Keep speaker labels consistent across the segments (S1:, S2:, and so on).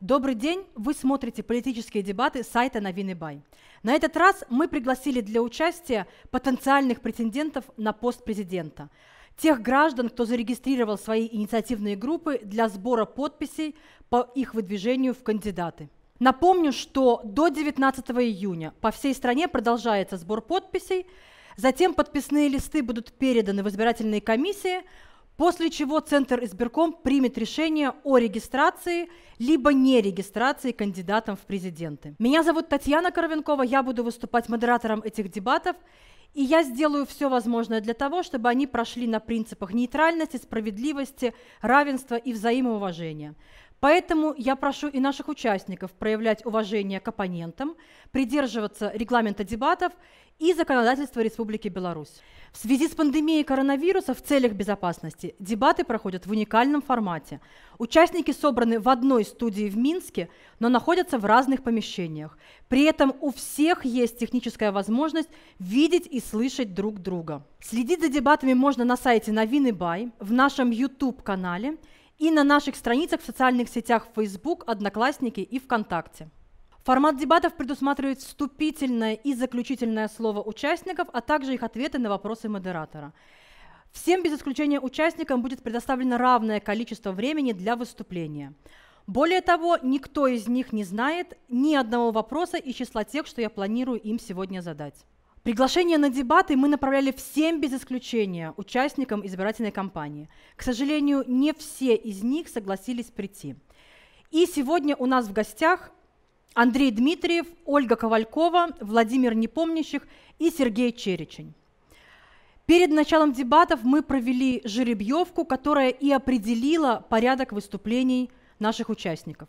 S1: Добрый день! Вы смотрите политические дебаты сайта «Новины Бай». На этот раз мы пригласили для участия потенциальных претендентов на пост президента. Тех граждан, кто зарегистрировал свои инициативные группы для сбора подписей по их выдвижению в кандидаты. Напомню, что до 19 июня по всей стране продолжается сбор подписей, затем подписные листы будут переданы в избирательные комиссии – после чего Центр избирком примет решение о регистрации либо не регистрации кандидатом в президенты. Меня зовут Татьяна Коровенкова, я буду выступать модератором этих дебатов, и я сделаю все возможное для того, чтобы они прошли на принципах нейтральности, справедливости, равенства и взаимоуважения. Поэтому я прошу и наших участников проявлять уважение к оппонентам, придерживаться регламента дебатов и законодательства Республики Беларусь. В связи с пандемией коронавируса в целях безопасности дебаты проходят в уникальном формате. Участники собраны в одной студии в Минске, но находятся в разных помещениях. При этом у всех есть техническая возможность видеть и слышать друг друга. Следить за дебатами можно на сайте Новины Бай, в нашем YouTube-канале и на наших страницах в социальных сетях Facebook, Одноклассники и ВКонтакте. Формат дебатов предусматривает вступительное и заключительное слово участников, а также их ответы на вопросы модератора. Всем без исключения участникам будет предоставлено равное количество времени для выступления. Более того, никто из них не знает ни одного вопроса из числа тех, что я планирую им сегодня задать. Приглашение на дебаты мы направляли всем без исключения участникам избирательной кампании. К сожалению, не все из них согласились прийти. И сегодня у нас в гостях Андрей Дмитриев, Ольга Ковалькова, Владимир Непомнящих и Сергей Черечень. Перед началом дебатов мы провели жеребьевку, которая и определила порядок выступлений наших участников.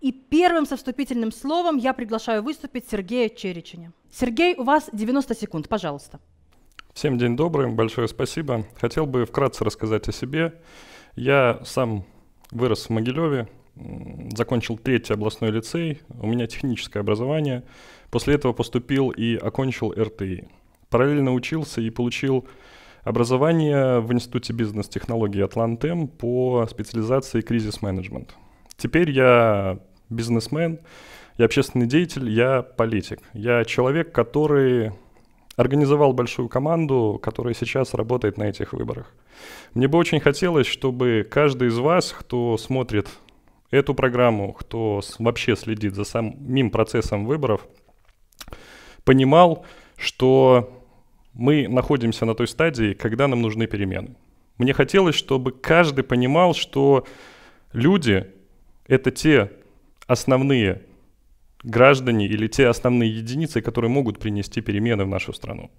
S1: И первым со вступительным словом я приглашаю выступить Сергея Череченя. Сергей, у вас 90 секунд, пожалуйста.
S2: Всем день добрый, большое спасибо. Хотел бы вкратце рассказать о себе. Я сам вырос в Могилеве, закончил третий областной лицей, у меня техническое образование. После этого поступил и окончил РТИ. Параллельно учился и получил образование в Институте бизнес-технологий Атлантем по специализации кризис-менеджмент. Теперь я бизнесмен, я общественный деятель, я политик. Я человек, который организовал большую команду, которая сейчас работает на этих выборах. Мне бы очень хотелось, чтобы каждый из вас, кто смотрит эту программу, кто вообще следит за самим процессом выборов, понимал, что мы находимся на той стадии, когда нам нужны перемены. Мне хотелось, чтобы каждый понимал, что люди — это те основные граждане или те основные единицы, которые могут принести перемены в нашу страну.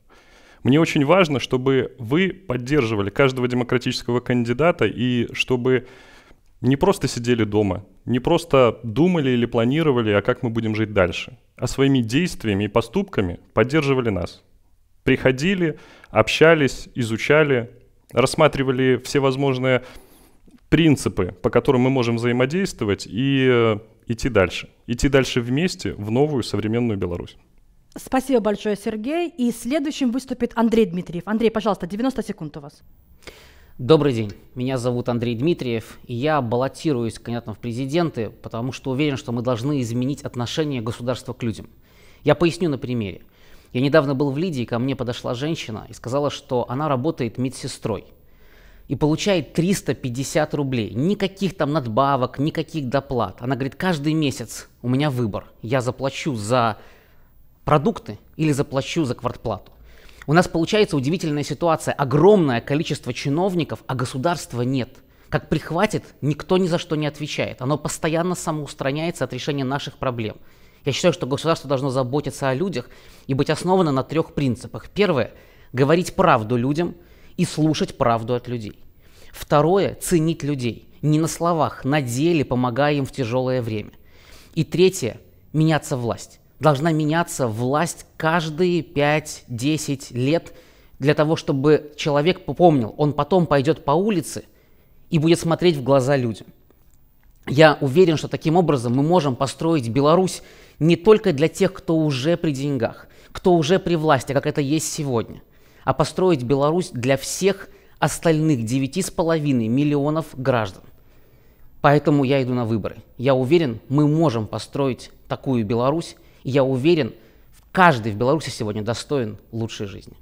S2: Мне очень важно, чтобы вы поддерживали каждого демократического кандидата и чтобы не просто сидели дома, не просто думали или планировали, а как мы будем жить дальше, а своими действиями и поступками поддерживали нас. Приходили, общались, изучали, рассматривали всевозможные принципы, по которым мы можем взаимодействовать и э, идти дальше. Идти дальше вместе в новую современную Беларусь.
S1: Спасибо большое, Сергей. И следующим выступит Андрей Дмитриев. Андрей, пожалуйста, 90 секунд у вас.
S3: Добрый день, меня зовут Андрей Дмитриев, и я баллотируюсь, конечно, в президенты, потому что уверен, что мы должны изменить отношение государства к людям. Я поясню на примере. Я недавно был в Лидии, ко мне подошла женщина и сказала, что она работает медсестрой и получает 350 рублей. Никаких там надбавок, никаких доплат. Она говорит, каждый месяц у меня выбор. Я заплачу за продукты или заплачу за квартплату. У нас получается удивительная ситуация. Огромное количество чиновников, а государства нет. Как прихватит, никто ни за что не отвечает. Оно постоянно самоустраняется от решения наших проблем. Я считаю, что государство должно заботиться о людях и быть основано на трех принципах. Первое – говорить правду людям и слушать правду от людей. Второе – ценить людей. Не на словах, на деле, помогая им в тяжелое время. И третье – меняться власть должна меняться власть каждые 5-10 лет для того, чтобы человек помнил, он потом пойдет по улице и будет смотреть в глаза людям. Я уверен, что таким образом мы можем построить Беларусь не только для тех, кто уже при деньгах, кто уже при власти, как это есть сегодня, а построить Беларусь для всех остальных 9,5 миллионов граждан. Поэтому я иду на выборы. Я уверен, мы можем построить такую Беларусь, я уверен, каждый в Беларуси сегодня достоин лучшей жизни.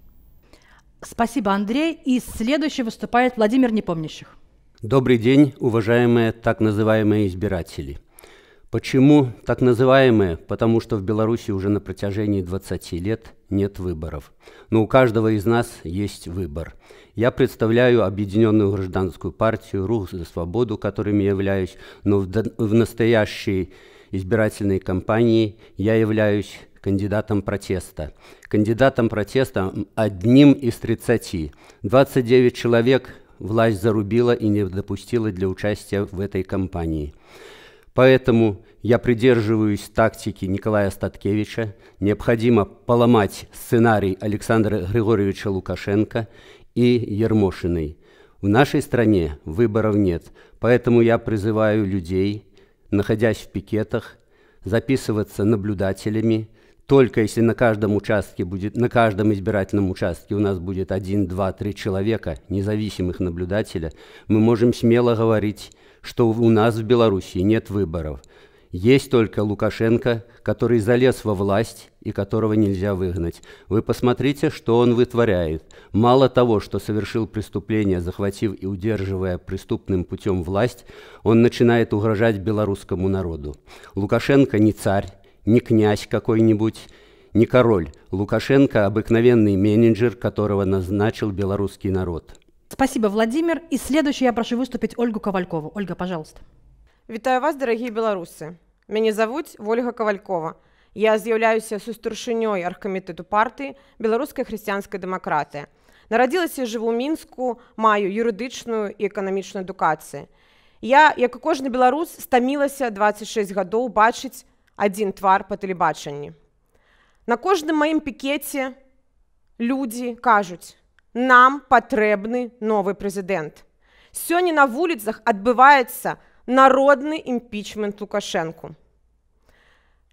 S1: Спасибо, Андрей. И следующий выступает Владимир Непомнящих.
S3: Добрый день, уважаемые
S4: так называемые избиратели. Почему так называемые? Потому что в Беларуси уже на протяжении 20 лет нет выборов. Но у каждого из нас есть выбор. Я представляю Объединенную гражданскую партию «Рух за свободу», которыми являюсь, но в, в настоящий избирательной кампании я являюсь кандидатом протеста. Кандидатом протеста одним из 30. 29 человек власть зарубила и не допустила для участия в этой кампании. Поэтому я придерживаюсь тактики Николая Статкевича. Необходимо поломать сценарий Александра Григорьевича Лукашенко и Ермошиной. В нашей стране выборов нет, поэтому я призываю людей – находясь в пикетах, записываться наблюдателями, только если на каждом участке будет, на каждом избирательном участке у нас будет один, два, три человека, независимых наблюдателя, мы можем смело говорить, что у нас в Беларуси нет выборов. Есть только Лукашенко, который залез во власть и которого нельзя выгнать. Вы посмотрите, что он вытворяет. Мало того, что совершил преступление, захватив и удерживая преступным путем власть, он начинает угрожать белорусскому народу. Лукашенко не царь, не князь какой-нибудь, не король. Лукашенко – обыкновенный менеджер, которого назначил белорусский народ.
S1: Спасибо, Владимир. И следующий я прошу выступить Ольгу Ковалькову. Ольга, пожалуйста.
S5: Вітаю вас, дарагія беларусы. Мяне завуць Вольга Кавалькова. Я з'яўляюся сустаршынёй аргкамітэту партыі беларускай хрысціянскай дэмакратыі. Нарадзілася жыву мінску, маю юрыдычную і эканамічную адукацыю. Я, як і кожны беларус, стамілася 26 гадоў бачыць адзін твар па тэлебачанні. На кожным маім пікеце людзі кажуць: « Нам патрэбны новы прэзідэнт. Сёння на вуліцах адбываецца народны імпічмент лукашэнку.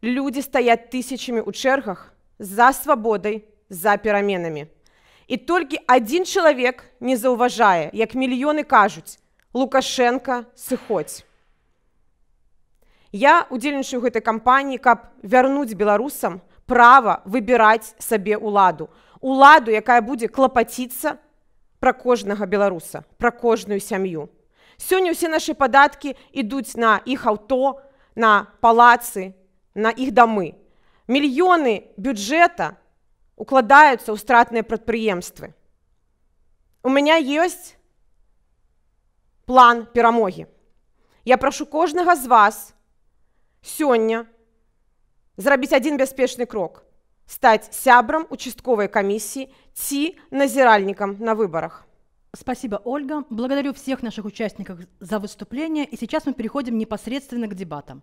S5: Людзі стаяць тысячамі ў чэргах за свабодай за пераменамі. І толькі адзін чалавек не заўважае, як мільёны кажуць лукашенко сыходзь. Я удзельнічаю гэтай кампаніі, каб вярнуць беларусам права выбіраць сабе ўладу ладу, якая будзе клапаціцца пра кожнага беларуса, пра кожную сям'ю. Сёння ўсе нашы падаткі ідуць на іх аўто, на палацы, на іх дамы. Мільёны бюджэта укладаюцца ў стратныя прадпрыемствы. У меня ёсць план перамогі. Я прашу кожнага з вас сёння зрабіць адзін бяспечны крок, стаць сябрам участковай камісіі ці назіральнікам на выбарах. Спасибо, Ольга. Благодарю всех наших участников за выступление. И сейчас мы
S1: переходим непосредственно к дебатам.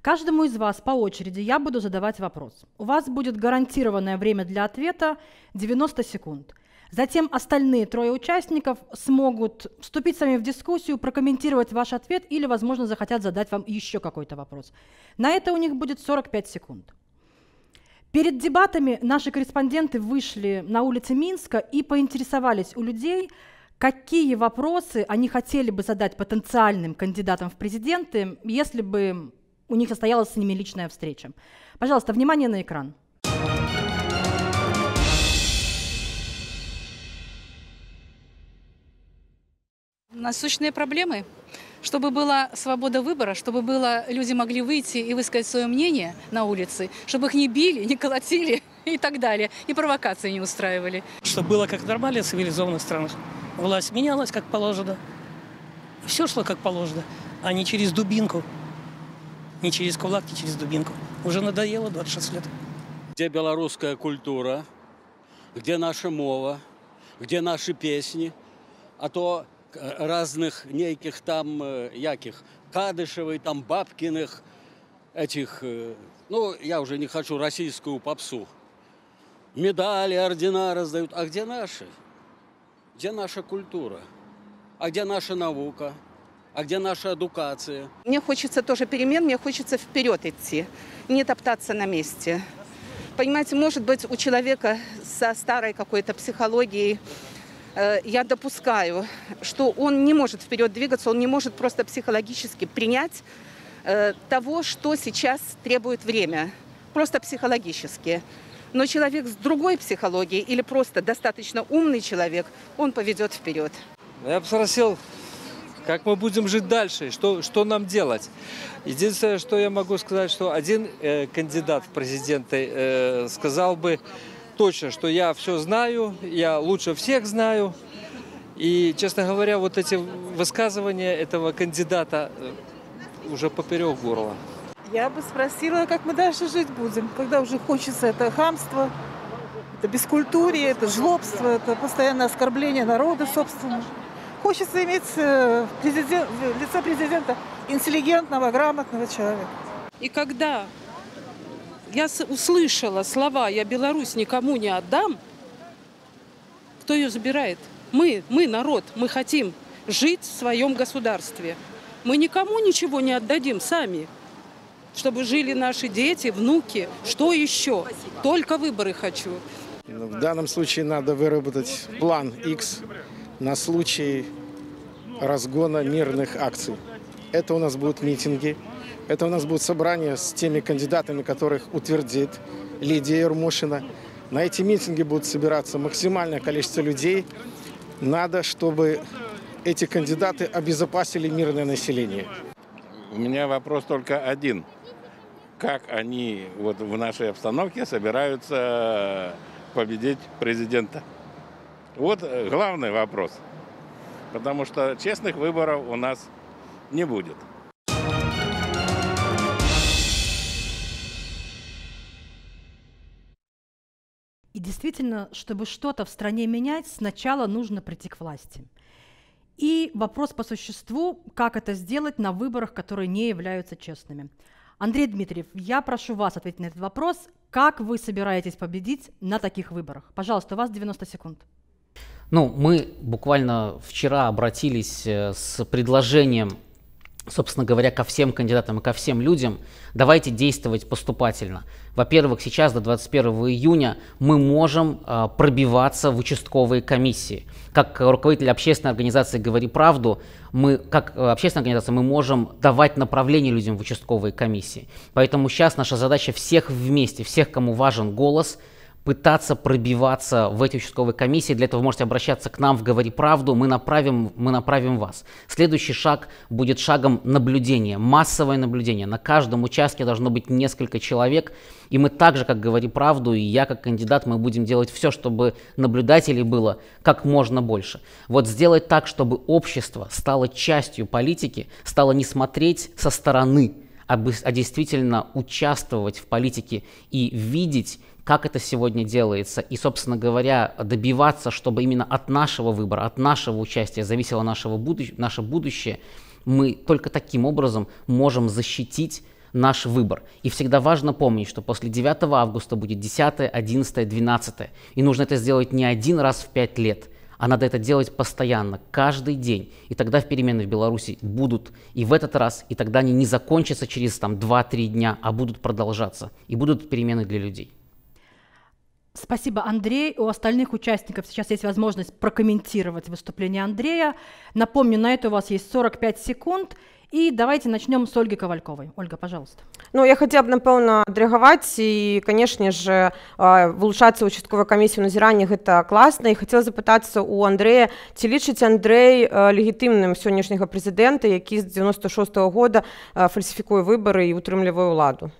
S1: Каждому из вас по очереди я буду задавать вопрос. У вас будет гарантированное время для ответа 90 секунд. Затем остальные трое участников смогут вступить с вами в дискуссию, прокомментировать ваш ответ или, возможно, захотят задать вам еще какой-то вопрос. На это у них будет 45 секунд. Перед дебатами наши корреспонденты вышли на улицы Минска и поинтересовались у людей, какие вопросы они хотели бы задать потенциальным кандидатам в президенты, если бы у них состоялась с ними личная встреча. Пожалуйста, внимание на экран. Насущные проблемы, чтобы была свобода выбора, чтобы было, люди могли выйти и высказать свое мнение на улице, чтобы их не били, не колотили и так далее, и провокации не устраивали.
S3: Чтобы было как в нормальных цивилизованных странах. Власть менялась, как положено. Все шло, как положено, а не через дубинку. Не через кулак, не через дубинку. Уже надоело 26 лет.
S4: Где белорусская культура, где наша мова, где наши песни, а то э, разных неких там, э, яких, Кадышевой, там, Бабкиных, этих, э, ну, я уже не хочу российскую попсу. Медали, ордена раздают. А где наши? Где наша культура? А где наша наука? А где наша эдукация?
S3: Мне хочется тоже перемен, мне хочется вперед идти, не топтаться на месте. Понимаете, может быть, у человека со старой какой-то психологией э, я допускаю, что он не может вперед двигаться, он не может просто психологически принять э, того, что сейчас требует время. Просто психологически. Но человек с другой психологией или просто достаточно умный человек,
S5: он поведет вперед.
S4: Ну, я бы спросил, как мы будем жить дальше, что, что нам делать. Единственное, что я могу сказать, что один э, кандидат в президенты э, сказал бы точно, что я все знаю, я лучше всех знаю. И, честно говоря, вот эти высказывания этого кандидата э,
S6: уже поперек горла.
S3: Я бы спросила, как мы дальше жить будем, когда уже хочется это хамство, это бескультурие, это жлобство, это постоянное оскорбление народа, собственно. Хочется иметь э, президент, в президента
S1: интеллигентного, грамотного человека. И когда я услышала слова «я Беларусь никому не отдам», кто ее забирает? Мы, мы народ, мы хотим жить в своем государстве. Мы никому ничего не отдадим сами чтобы жили наши дети, внуки. Что еще? Только выборы хочу.
S6: Ну, в данном случае надо выработать план X на случай разгона мирных акций. Это у нас будут митинги, это у нас будут собрания с теми кандидатами, которых утвердит Лидия Ермошина. На эти митинги будут собираться максимальное количество людей. Надо, чтобы эти кандидаты обезопасили мирное население. У меня вопрос только один – как они вот в нашей обстановке
S2: собираются победить президента. Вот э, главный вопрос. Потому что честных выборов у нас не будет.
S1: И действительно, чтобы что-то в стране менять, сначала нужно прийти к власти. И вопрос по существу, как это сделать на выборах, которые не являются честными. Андрей Дмитриев, я прошу вас ответить на этот вопрос. Как вы собираетесь победить на таких выборах? Пожалуйста, у вас 90 секунд.
S3: Ну, мы буквально вчера обратились э, с предложением собственно говоря, ко всем кандидатам и ко всем людям, давайте действовать поступательно. Во-первых, сейчас до 21 июня мы можем э, пробиваться в участковые комиссии. Как руководитель общественной организации «Говори правду», мы, как э, общественная организация, мы можем давать направление людям в участковые комиссии. Поэтому сейчас наша задача всех вместе, всех, кому важен голос – пытаться пробиваться в эти участковые комиссии. Для этого вы можете обращаться к нам в «Говори правду», мы направим, мы направим вас. Следующий шаг будет шагом наблюдения, массовое наблюдение. На каждом участке должно быть несколько человек, и мы также, как «Говори правду», и я как кандидат, мы будем делать все, чтобы наблюдателей было как можно больше. Вот сделать так, чтобы общество стало частью политики, стало не смотреть со стороны, а, а действительно участвовать в политике и видеть, как это сегодня делается, и, собственно говоря, добиваться, чтобы именно от нашего выбора, от нашего участия зависело нашего будущ- наше будущее, мы только таким образом можем защитить наш выбор. И всегда важно помнить, что после 9 августа будет 10, 11, 12. И нужно это сделать не один раз в 5 лет, а надо это делать постоянно, каждый день. И тогда перемены в Беларуси будут и в этот раз, и тогда они не закончатся через там, 2-3 дня, а будут продолжаться. И будут перемены для людей.
S1: Спасибо, Андрей. У остальных участников сейчас есть возможность прокомментировать выступление Андрея. Напомню, на это у вас есть 45 секунд. І давайте начнем с Ольги Ковальковой. Ольга, пожалуйста.
S5: Ну, я хотела бы, напевно, отреагировать. И, конечно же, улучшаться участковой комиссии на зирании – это классно. И хотела запытаться у Андрея, те лишить Андрей легитимным сегодняшнего президента, який с 96 -го года фальсификует выборы и утримливает владу?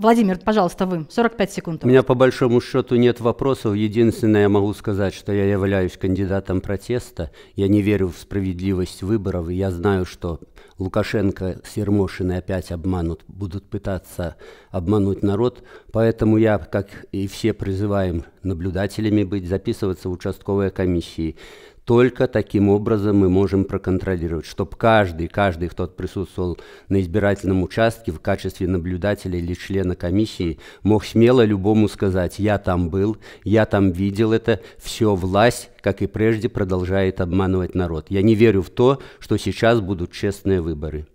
S5: Владимир, пожалуйста, вы. 45 секунд.
S4: У меня по большому счету нет вопросов. Единственное, я могу сказать, что я являюсь кандидатом протеста. Я не верю в справедливость выборов. я знаю, что Лукашенко с Ермошиной опять обманут, будут пытаться обмануть народ. Поэтому я, как и все, призываем наблюдателями быть, записываться в участковые комиссии. Только таким образом мы можем проконтролировать, чтобы каждый, каждый, кто присутствовал на избирательном участке в качестве наблюдателя или члена комиссии, мог смело любому сказать, я там был, я там видел это, все власть, как и прежде, продолжает обманывать народ. Я не верю в то, что сейчас будут честные
S2: выборы.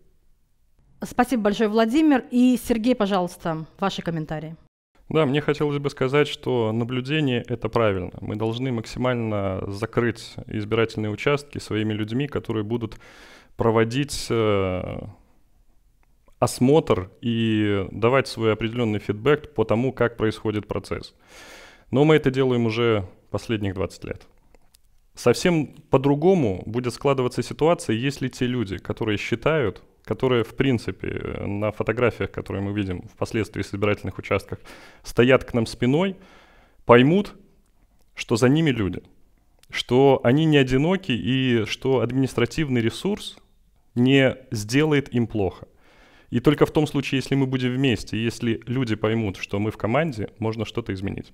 S1: Спасибо большое, Владимир. И Сергей, пожалуйста, ваши комментарии.
S2: Да, мне хотелось бы сказать, что наблюдение — это правильно. Мы должны максимально закрыть избирательные участки своими людьми, которые будут проводить э, осмотр и давать свой определенный фидбэк по тому, как происходит процесс. Но мы это делаем уже последних 20 лет. Совсем по-другому будет складываться ситуация, если те люди, которые считают, которые, в принципе, э, на фотографиях, которые мы видим впоследствии с избирательных участках, стоят к нам спиной, поймут, что за ними люди, что они не одиноки и что административный ресурс не сделает им плохо. И только в том случае, если мы будем вместе, если люди поймут, что мы в команде, можно что-то изменить.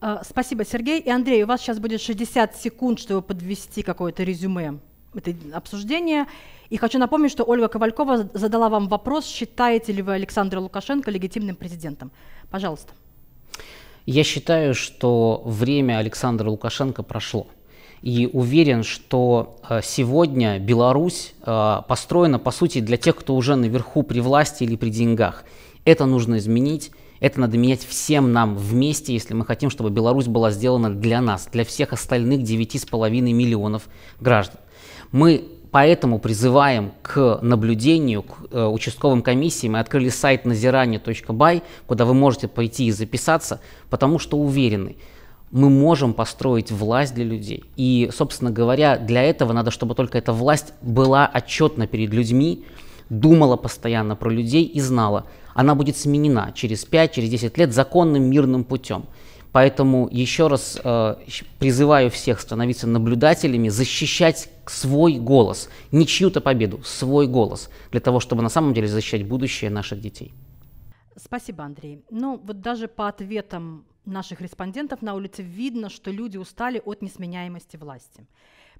S1: А, спасибо, Сергей. И Андрей, у вас сейчас будет 60 секунд, чтобы подвести какое-то резюме это обсуждение. И хочу напомнить, что Ольга Ковалькова задала вам вопрос, считаете ли вы Александра Лукашенко легитимным президентом. Пожалуйста.
S3: Я считаю, что время Александра Лукашенко прошло. И уверен, что э, сегодня Беларусь э, построена, по сути, для тех, кто уже наверху при власти или при деньгах. Это нужно изменить. Это надо менять всем нам вместе, если мы хотим, чтобы Беларусь была сделана для нас, для всех остальных 9,5 миллионов граждан. Мы поэтому призываем к наблюдению, к э, участковым комиссиям. Мы открыли сайт назирание.бай, куда вы можете пойти и записаться, потому что уверены, мы можем построить власть для людей. И, собственно говоря, для этого надо, чтобы только эта власть была отчетна перед людьми, думала постоянно про людей и знала, она будет сменена через 5-10 через лет законным мирным путем. Поэтому еще раз э, призываю всех становиться наблюдателями, защищать свой голос, не чью-то победу, свой голос, для того, чтобы на самом деле защищать будущее наших детей.
S1: Спасибо, Андрей. Ну, вот даже по ответам наших респондентов на улице видно, что люди устали от несменяемости власти.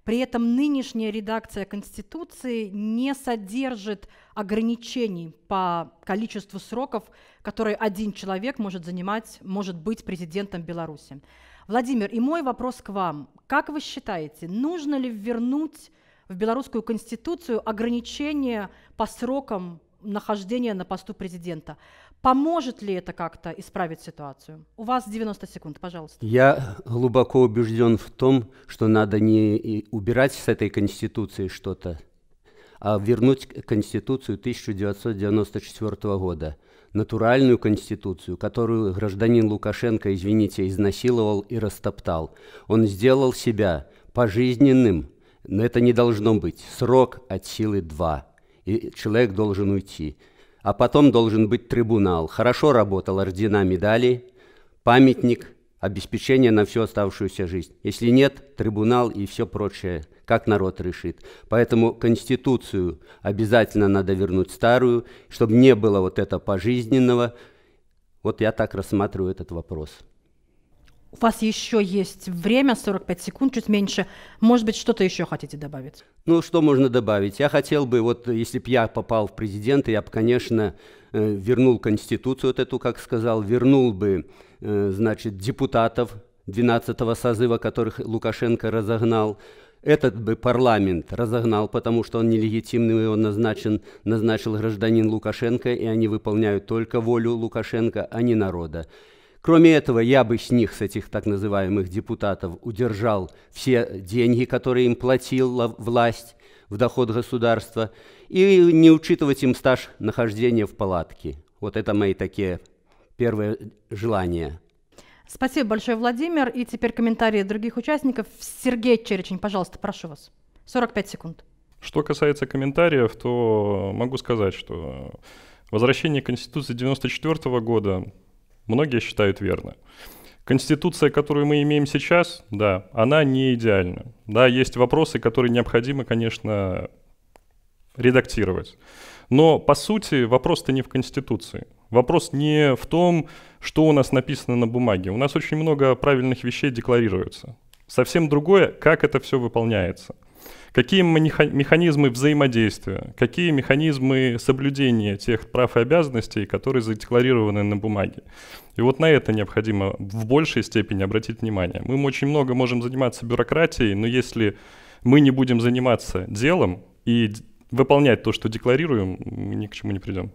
S1: При этом нынешняя редакция Конституции не содержит ограничений по количеству сроков, которой один человек может занимать, может быть президентом Беларуси. Владимир, и мой вопрос к вам. Как вы считаете, нужно ли вернуть в белорусскую конституцию ограничения по срокам нахождения на посту президента? Поможет ли это как-то исправить ситуацию? У вас 90 секунд, пожалуйста.
S4: Я глубоко убежден в том, что надо не убирать с этой конституции что-то, а вернуть конституцию 1994 года – натуральную конституцию, которую гражданин Лукашенко, извините, изнасиловал и растоптал. Он сделал себя пожизненным, но это не должно быть. Срок от силы два, и человек должен уйти. А потом должен быть трибунал. Хорошо работал ордена медали, памятник, обеспечение на всю оставшуюся жизнь. Если нет, трибунал и все прочее – как народ решит. Поэтому Конституцию обязательно надо вернуть старую, чтобы не было вот этого пожизненного. Вот я так рассматриваю этот вопрос.
S1: У вас еще есть время, 45 секунд, чуть меньше. Может быть, что-то еще хотите добавить?
S4: Ну, что можно добавить? Я хотел бы, вот если бы я попал в президенты, я бы, конечно, э, вернул Конституцию вот эту, как сказал, вернул бы, э, значит, депутатов 12-го созыва, которых Лукашенко разогнал, этот бы парламент разогнал, потому что он нелегитимный, и он назначен, назначил гражданин Лукашенко, и они выполняют только волю Лукашенко, а не народа. Кроме этого, я бы с них, с этих так называемых депутатов, удержал все деньги, которые им платила власть в доход государства, и не учитывать им стаж нахождения в палатке. Вот это мои такие первые
S2: желания.
S1: Спасибо большое, Владимир. И теперь комментарии других участников. Сергей Черечень, пожалуйста, прошу вас. 45 секунд.
S2: Что касается комментариев, то могу сказать, что возвращение Конституции 1994 года многие считают верно. Конституция, которую мы имеем сейчас, да, она не идеальна. Да, есть вопросы, которые необходимо, конечно, редактировать. Но, по сути, вопрос-то не в Конституции. Вопрос не в том, что у нас написано на бумаге. У нас очень много правильных вещей декларируется. Совсем другое, как это все выполняется. Какие механизмы взаимодействия, какие механизмы соблюдения тех прав и обязанностей, которые задекларированы на бумаге. И вот на это необходимо в большей степени обратить внимание. Мы очень много можем заниматься бюрократией, но если мы не будем заниматься делом и выполнять то, что декларируем, мы ни к чему не придем.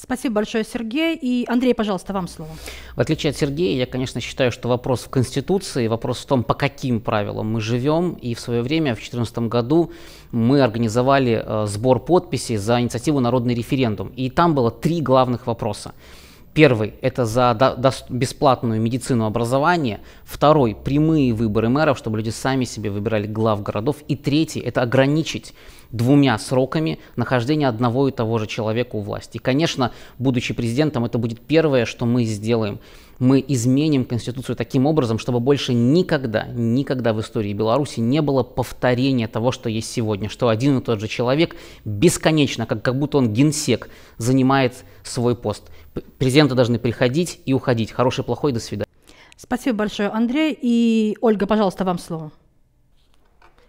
S1: Спасибо большое, Сергей. И Андрей, пожалуйста, вам слово.
S3: В отличие от Сергея, я, конечно, считаю, что вопрос в Конституции, вопрос в том, по каким правилам мы живем. И в свое время, в 2014 году, мы организовали э, сбор подписей за инициативу «Народный референдум». И там было три главных вопроса. Первый – это за до, до, бесплатную медицину образования. Второй – прямые выборы мэров, чтобы люди сами себе выбирали глав городов. И третий – это ограничить двумя сроками нахождение одного и того же человека у власти. И, конечно, будучи президентом, это будет первое, что мы сделаем. Мы изменим Конституцию таким образом, чтобы больше никогда, никогда в истории Беларуси не было повторения того, что есть сегодня, что один и тот же человек бесконечно, как, как будто он генсек, занимает свой пост. Президенты должны приходить и уходить. Хороший, плохой, до свидания.
S5: Спасибо большое, Андрей. И Ольга, пожалуйста, вам слово.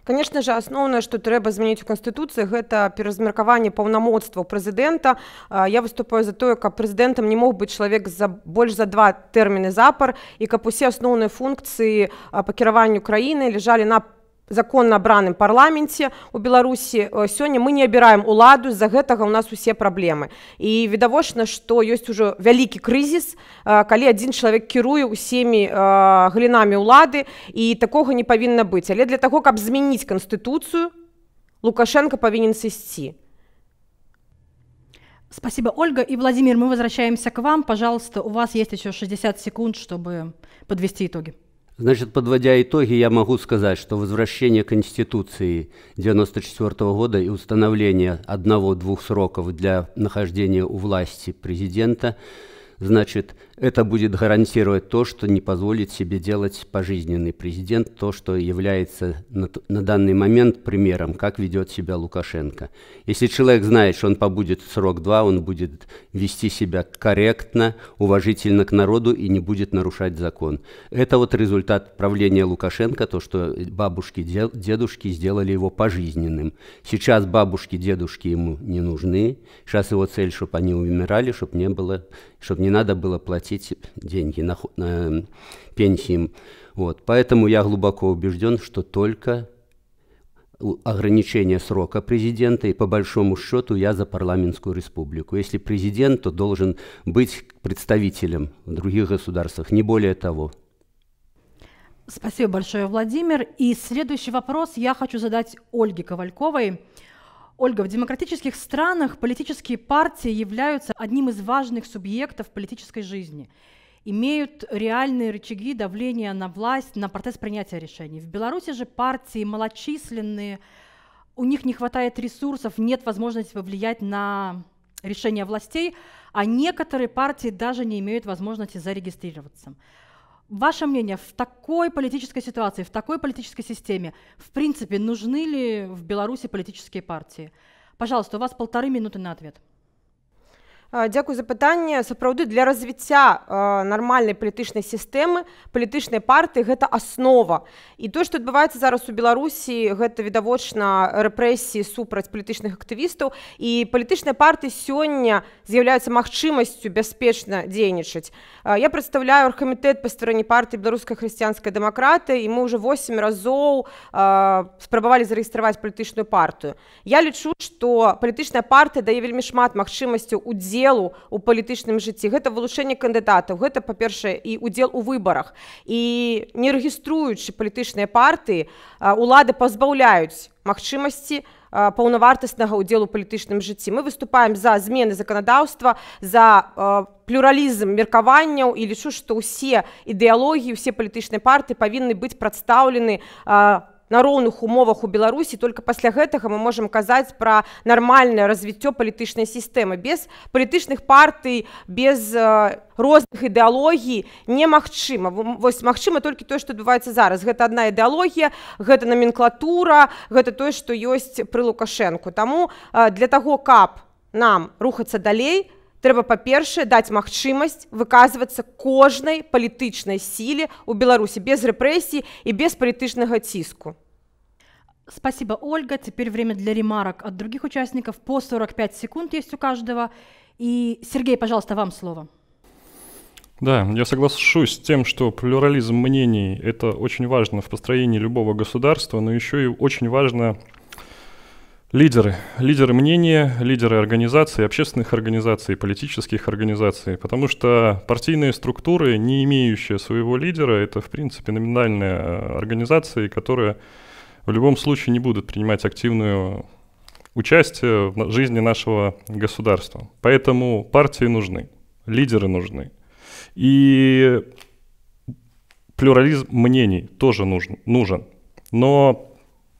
S5: конечно же асноўнае что трэба змяніць у конституцыі гэта перазмеркаванне паўнамоцтва прэзідэнта я выступаю за тое каб прэзідэнтам не мог быць чалавек за больш за два тэрміны запар і каб усе асноўныя функцыі па кіраванню краіны лежалі на по законно абраным парламенце у беларусі э, сёння мы не абіраем уладу з-за гэтага у нас усе праблемы і відавочна што ёсць ужо вялікі крызіс э, калі адзін чалавек кіруе ўсімі э, галінамі ўлады і такога не павінна быць але для таго каб змяніць канстытуцыю лукашенко павінен сысці
S1: спасибо ольга і владимир мы возвращаемся к вам пожалуйста у вас есть еще 60 секунд чтобы подвести итоги
S4: Значит, подводя итоги, я могу сказать, что возвращение Конституции 1994 года и установление одного-двух сроков для нахождения у власти президента, значит, это будет гарантировать то, что не позволит себе делать пожизненный президент, то, что является на, на данный момент примером, как ведет себя Лукашенко. Если человек знает, что он побудет срок два, он будет вести себя корректно, уважительно к народу и не будет нарушать закон. Это вот результат правления Лукашенко, то, что бабушки, дедушки сделали его пожизненным. Сейчас бабушки, дедушки ему не нужны. Сейчас его цель, чтобы они умирали, чтобы не было, чтобы не надо было платить платить деньги на, на эм, пенсии. Вот. Поэтому я глубоко убежден, что только ограничение срока президента, и по большому счету я за парламентскую республику. Если президент, то должен быть представителем в других государствах, не более того.
S1: Спасибо большое, Владимир. И следующий вопрос я хочу задать Ольге Ковальковой. Ольга, в демократических странах политические партии являются одним из важных субъектов политической жизни, имеют реальные рычаги давления на власть, на процесс принятия решений. В Беларуси же партии малочисленные, у них не хватает ресурсов, нет возможности повлиять на решения властей, а некоторые партии даже не имеют возможности зарегистрироваться. Ваше мнение, в такой политической ситуации, в такой политической системе, в принципе, нужны ли в Беларуси политические партии? Пожалуйста, у вас полторы
S5: минуты на ответ. Дякую за пытанне сапраўды для развіцця нармальнай палітычнай сістэмы палітычнай партыі гэта аснова і то што адбываецца зараз у беларусі гэта відавочна рэпрэсіі супраць палітычных актывістаў і палітычныя парты сёння з'яўляюцца магчымасцю бяспечна дзейнічаць я прадстаўляю аргкамітэт па стварэнні партыі беларускай хрысціянскай дэмакраты і мы ўжо 8 разоў спрабавалі зарэгістраваць палітычную партыю я лічу што палітычная партыя дае вельмі шмат магчымасцяў удзел удзелу у палітычным жыцці гэта вылучэнне кандыдатаў гэта па-першае і удзел у выбарах і не рэгіструючы палітычныя партыі улады пазбаўляюць магчымасці паўнавартаснага ўдзелу палітычным жыцці мы выступаем за змены заканадаўства за плюралізм меркаванняў і лічу што ўсе ідэалогіі усе палітычныя парты павінны быць прадстаўлены у на роўных умовах у беларусі только пасля гэтага мы можем казаць про нармальное развіццё палітычнай сістэмы без палітычных партый без э, розных ідэалогій немагчыма вось магчыма толькі то что адбываецца зараз гэта одна ідэалогія гэта номенклатура гэта тое что ёсць пры лукашэнку таму э, для того каб нам рухацца далей то трэба па-першае даць магчымасць выказвацца кожнай палітычнай сіле ў беларусі без рэпрэсій і без палітычнага ціску спасибо ольга теперь время для ремарок от других участников по
S1: 45 секунд есть у каждого и сергей пожалуйста вам слово
S2: да, я соглашусь с тем, что плюрализм мнений – это очень важно в построении любого государства, но еще и очень важно Лидеры. Лидеры мнения, лидеры организаций, общественных организаций, политических организаций. Потому что партийные структуры, не имеющие своего лидера, это, в принципе, номинальные э, организации, которые в любом случае не будут принимать активную участие в жизни нашего государства. Поэтому партии нужны, лидеры нужны. И плюрализм мнений тоже нужен. нужен. Но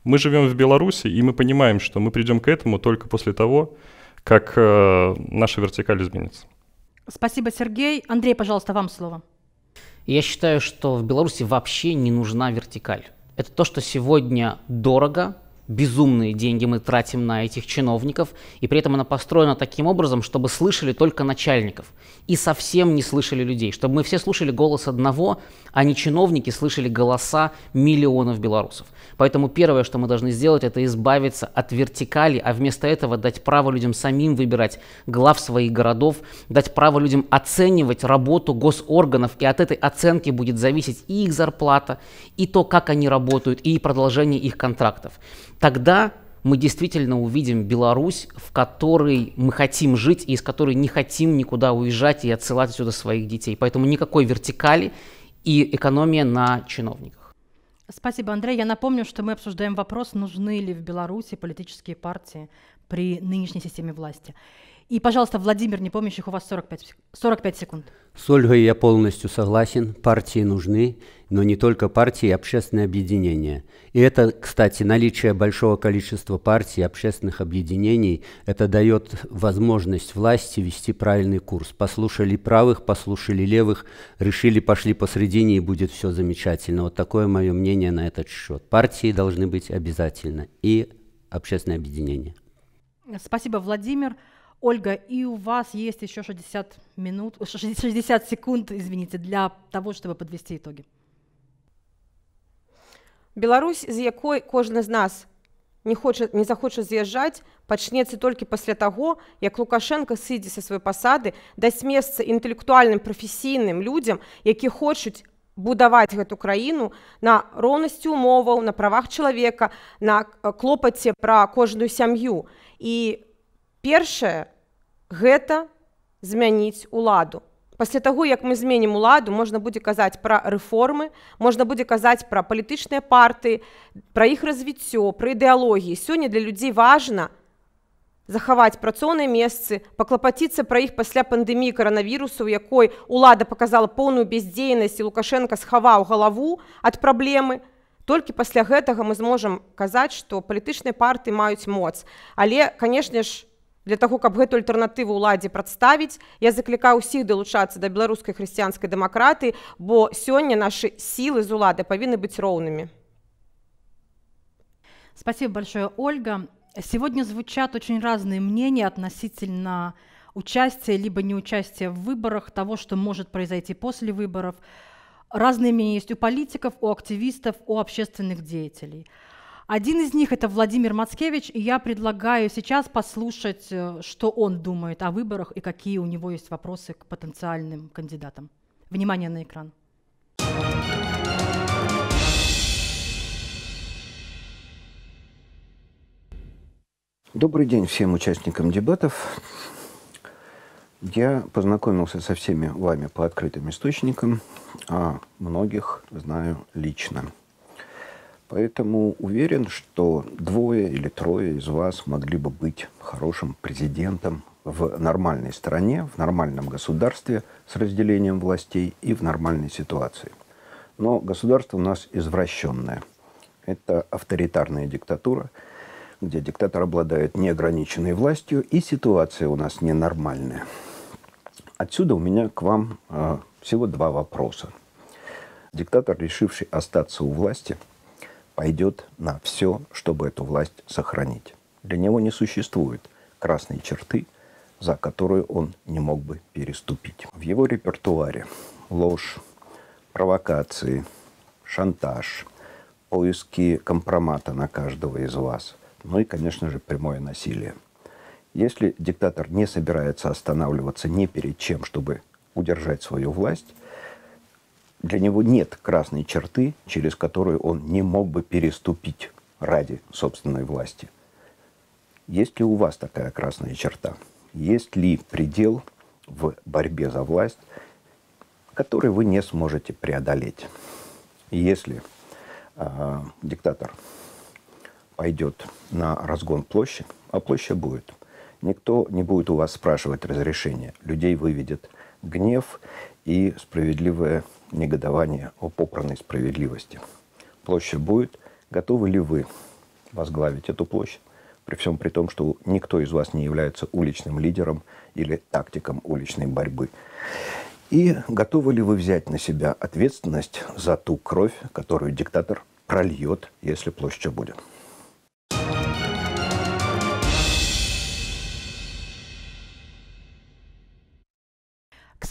S2: мы живем в Беларуси, и мы понимаем, что мы придем к этому только после того, как э, наша вертикаль изменится.
S1: Спасибо, Сергей. Андрей, пожалуйста, вам слово.
S2: Я
S3: считаю, что в Беларуси вообще не нужна вертикаль. Это то, что сегодня дорого, безумные деньги мы тратим на этих чиновников, и при этом она построена таким образом, чтобы слышали только начальников и совсем не слышали людей, чтобы мы все слушали голос одного, а не чиновники слышали голоса миллионов белорусов. Поэтому первое, что мы должны сделать, это избавиться от вертикали, а вместо этого дать право людям самим выбирать глав своих городов, дать право людям оценивать работу госорганов, и от этой оценки будет зависеть и их зарплата, и то, как они работают, и продолжение их контрактов тогда мы действительно увидим Беларусь, в которой мы хотим жить и из которой не хотим никуда уезжать и отсылать отсюда своих детей. Поэтому никакой вертикали и экономия на чиновниках.
S1: Спасибо, Андрей. Я напомню, что мы обсуждаем вопрос, нужны ли в Беларуси политические партии при нынешней системе власти. И, пожалуйста, Владимир не Непомнящих, у вас 45, 45 секунд.
S4: С Ольгой я полностью согласен, партии нужны но не только партии и общественные объединения. И это, кстати, наличие большого количества партий и общественных объединений, это дает возможность власти вести правильный курс. Послушали правых, послушали левых, решили, пошли посредине и будет все замечательно. Вот такое мое мнение на этот счет. Партии должны быть обязательно и общественные объединения
S1: Спасибо, Владимир. Ольга, и у вас есть еще 60 минут, 60 секунд,
S5: извините, для того, чтобы подвести итоги. Беларусь, з якой кожны з нас не, хоча, не захоча з'язджаць, пачнецца толькі пасля таго, як Лукашенко сыдзе са сваёй пасады, дасць месца інтэлектуальным прафесійным людзям, які хочуць будаваць гэту краіну на роўнасці умоваў, на правах чалавека, на э, клопаце пра кожную сям'ю. І першае гэта змяніць уладу пасля таго як мы зменім уладу можна будзе казаць пра рэформы можна будзе казаць пра палітычныя парты пра іх развіццё пра ідэалогіі сёння для людзей важна захаваць працоўныя месцы паклапаціцца пра іх пасля пандэміі каранавірусу якой улада показала поўную бездзейнасць лукашенко схаваў галаву ад праблемы толькі пасля гэтага мы зможам казаць што палітычныя парты маюць моц але канешне ж у для того, каб гэтую альтэрнатыву ўладзе прадставіць я заклікаю ўсіх далучацца да беларускай хрысціянскай дэмакраты бо сёння нашы сілы з улады павінны быць роўнымі спасибо большое ольга сегодня звучат очень разные мнения
S1: относительно участия либо неучастия в выборах того что может произойти после выборов разные мнения есть у политиков у активистов у общественных деятелей один из них – это Владимир Мацкевич, и я предлагаю сейчас послушать, э, что он думает о выборах и какие у него есть вопросы к потенциальным кандидатам. Внимание на экран.
S6: Добрый день всем участникам дебатов. Я познакомился со всеми вами по открытым источникам, а многих знаю лично. Поэтому уверен, что двое или трое из вас могли бы быть хорошим президентом в нормальной стране, в нормальном государстве с разделением властей и в нормальной ситуации. Но государство у нас извращенное. Это авторитарная диктатура, где диктатор обладает неограниченной властью, и ситуация у нас ненормальная. Отсюда у меня к вам э, всего два вопроса. Диктатор, решивший остаться у власти – пойдет на все, чтобы эту власть сохранить. Для него не существует красной черты, за которую он не мог бы переступить. В его репертуаре ложь, провокации, шантаж, поиски компромата на каждого из вас, ну и, конечно же, прямое насилие. Если диктатор не собирается останавливаться ни перед чем, чтобы удержать свою власть, для него нет красной черты, через которую он не мог бы переступить ради собственной власти. Есть ли у вас такая красная черта? Есть ли предел в борьбе за власть, который вы не сможете преодолеть? Если э, диктатор пойдет на разгон площади, а площадь будет, никто не будет у вас спрашивать разрешения. Людей выведет гнев и справедливое негодование о попранной справедливости. Площадь будет. Готовы ли вы возглавить эту площадь? При всем при том, что никто из вас не является уличным лидером или тактиком уличной борьбы. И готовы ли вы взять на себя ответственность за ту кровь, которую диктатор прольет, если площадь будет?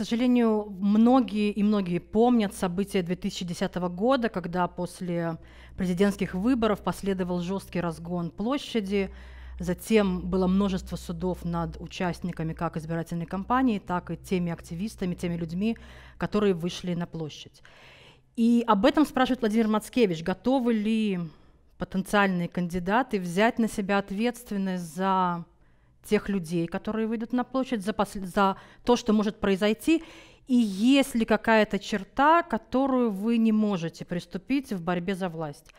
S1: сожалению, многие и многие помнят события 2010 года, когда после президентских выборов последовал жесткий разгон площади, затем было множество судов над участниками как избирательной кампании, так и теми активистами, теми людьми, которые вышли на площадь. И об этом спрашивает Владимир Мацкевич, готовы ли потенциальные кандидаты взять на себя ответственность за тех людей, которые выйдут на площадь, за, посл... за то, что может произойти, и есть ли какая-то черта, которую вы не можете приступить в борьбе за власть.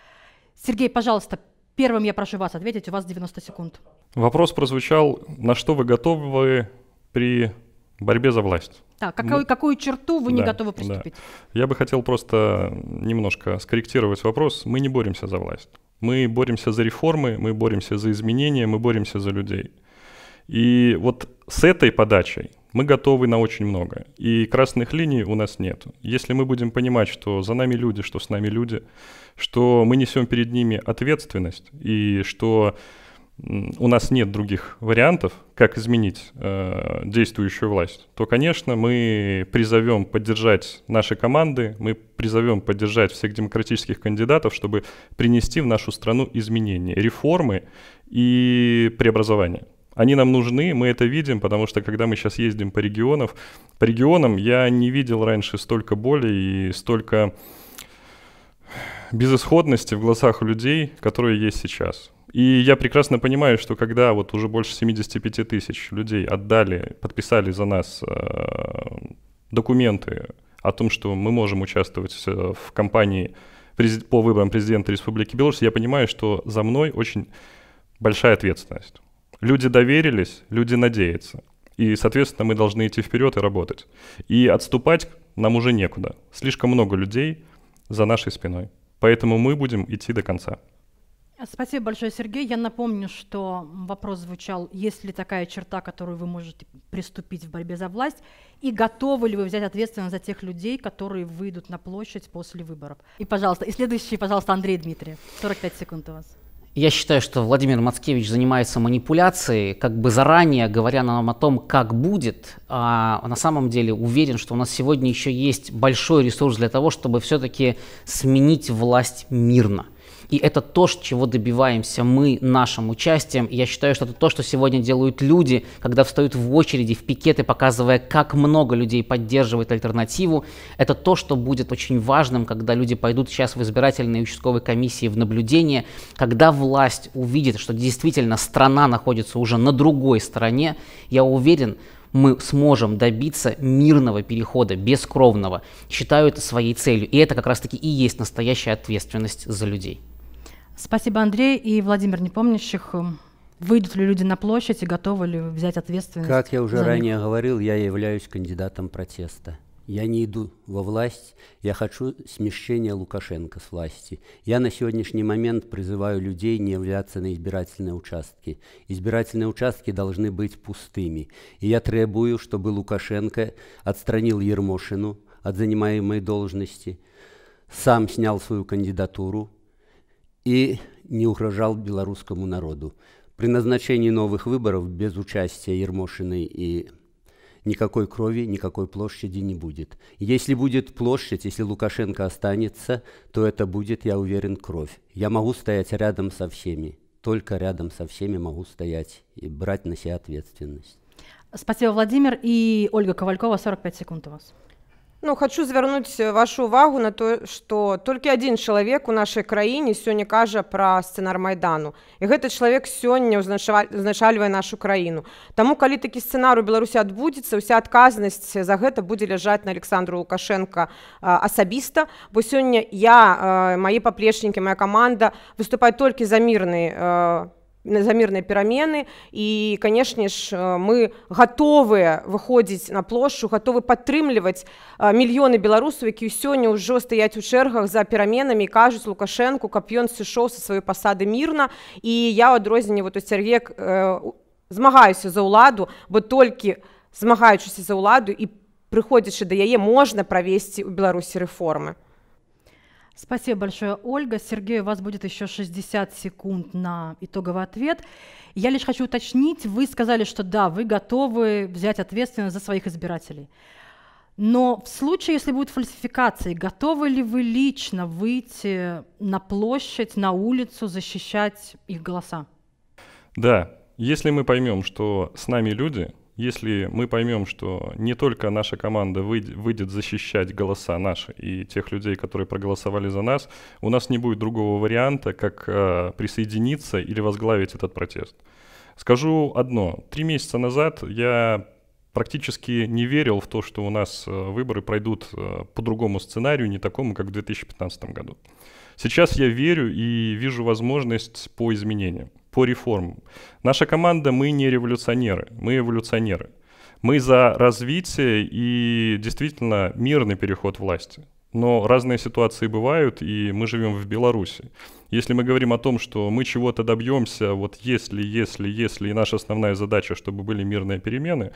S1: Сергей, пожалуйста, первым я прошу вас ответить, у вас 90 секунд.
S2: Вопрос прозвучал, на что вы готовы при борьбе за власть? Так,
S1: какую, ну, Мы... какую черту вы да, не готовы приступить?
S2: Да. Я бы хотел просто немножко скорректировать вопрос. Мы не боремся за власть. Мы боремся за реформы, мы боремся за изменения, мы боремся за людей. И вот с этой подачей мы готовы на очень много. И красных линий у нас нет. Если мы будем понимать, что за нами люди, что с нами люди, что мы несем перед ними ответственность и что у нас нет других вариантов, как изменить э, действующую власть, то, конечно, мы призовем поддержать наши команды, мы призовем поддержать всех демократических кандидатов, чтобы принести в нашу страну изменения, реформы и преобразования. Они нам нужны, мы это видим, потому что когда мы сейчас ездим по регионам, по регионам я не видел раньше столько боли и столько безысходности в глазах людей, которые есть сейчас. И я прекрасно понимаю, что когда вот уже больше 75 тысяч людей отдали, подписали за нас э, документы о том, что мы можем участвовать в кампании по выборам президента Республики Беларусь, я понимаю, что за мной очень большая ответственность. Люди доверились, люди надеются. И, соответственно, мы должны идти вперед и работать. И отступать нам уже некуда. Слишком много людей за нашей спиной. Поэтому мы будем идти до конца.
S1: Спасибо большое, Сергей. Я напомню, что вопрос звучал, есть ли такая черта, которую вы можете приступить в борьбе за власть, и готовы ли вы взять ответственность за тех людей, которые выйдут на площадь после выборов. И, пожалуйста, и следующий, пожалуйста, Андрей Дмитриев. 45 секунд у вас.
S3: Я считаю, что Владимир Мацкевич занимается манипуляцией, как бы заранее говоря нам о том, как будет. А на самом деле уверен, что у нас сегодня еще есть большой ресурс для того, чтобы все-таки сменить власть мирно. И это то, чего добиваемся мы нашим участием. я считаю, что это то, что сегодня делают люди, когда встают в очереди, в пикеты, показывая, как много людей поддерживает альтернативу. Это то, что будет очень важным, когда люди пойдут сейчас в избирательные участковые комиссии в наблюдение, когда власть увидит, что действительно страна находится уже на другой стороне, я уверен, мы сможем добиться мирного перехода, бескровного. Считаю это своей целью. И это как раз-таки и есть настоящая ответственность за людей.
S1: Спасибо, Андрей и Владимир Непомнящих. Выйдут ли люди на площадь и готовы ли взять ответственность? Как я уже ранее
S4: них? говорил, я являюсь кандидатом протеста. Я не иду во власть, я хочу смещения Лукашенко с власти. Я на сегодняшний момент призываю людей не являться на избирательные участки. Избирательные участки должны быть пустыми. И я требую, чтобы Лукашенко отстранил Ермошину от занимаемой должности, сам снял свою кандидатуру, и не угрожал белорусскому народу. При назначении новых выборов без участия Ермошиной и никакой крови, никакой площади не будет. Если будет площадь, если Лукашенко останется, то это будет, я уверен, кровь. Я могу стоять рядом со всеми, только рядом со всеми могу стоять и брать на себя ответственность.
S1: Спасибо, Владимир. И Ольга Ковалькова, 45 секунд у вас.
S5: Ну, хочу звярнуць э, вашу увагу на то что толькі один чалавек у нашай краіне сёння кажа пра сцэнар майдану і гэты чалавек сёння ўзначальвае нашу краіну Таму калі такі сцэнар у беларусі адбудзецца уся адказнасць за гэта будзе ляжаць на александру лукашенко асабіста э, бо сёння я э, мае паплечнікі моя команда выступаюць толькі за мірны у замерныя перамены і канешне ж э, мы готовыя выходзіць на плошчу готовы падтрымліваць мільёны беларусаў які сёння ўжо стаяць у шэрагах за пераменамі кажуць лукашэнку каб ён сышоў са сваёй пасады мірна і я адрозненне вот у сярвек змагаюся за ўладу бо толькі змагаючыся за ўладу і прыходзячы да яе можна правесці ў беларусі рэформы Спасибо большое, Ольга. Сергей, у вас
S1: будет еще 60 секунд на итоговый ответ. Я лишь хочу уточнить, вы сказали, что да, вы готовы взять ответственность за своих избирателей. Но в случае, если будет фальсификации, готовы ли вы лично выйти на площадь, на улицу, защищать их голоса?
S2: Да, если мы поймем, что с нами люди, если мы поймем, что не только наша команда выйдет защищать голоса наши и тех людей, которые проголосовали за нас, у нас не будет другого варианта, как э, присоединиться или возглавить этот протест. Скажу одно. Три месяца назад я практически не верил в то, что у нас э, выборы пройдут э, по другому сценарию, не такому, как в 2015 году. Сейчас я верю и вижу возможность по изменениям по реформам. Наша команда, мы не революционеры, мы эволюционеры. Мы за развитие и действительно мирный переход власти. Но разные ситуации бывают, и мы живем в Беларуси. Если мы говорим о том, что мы чего-то добьемся, вот если, если, если, и наша основная задача, чтобы были мирные перемены,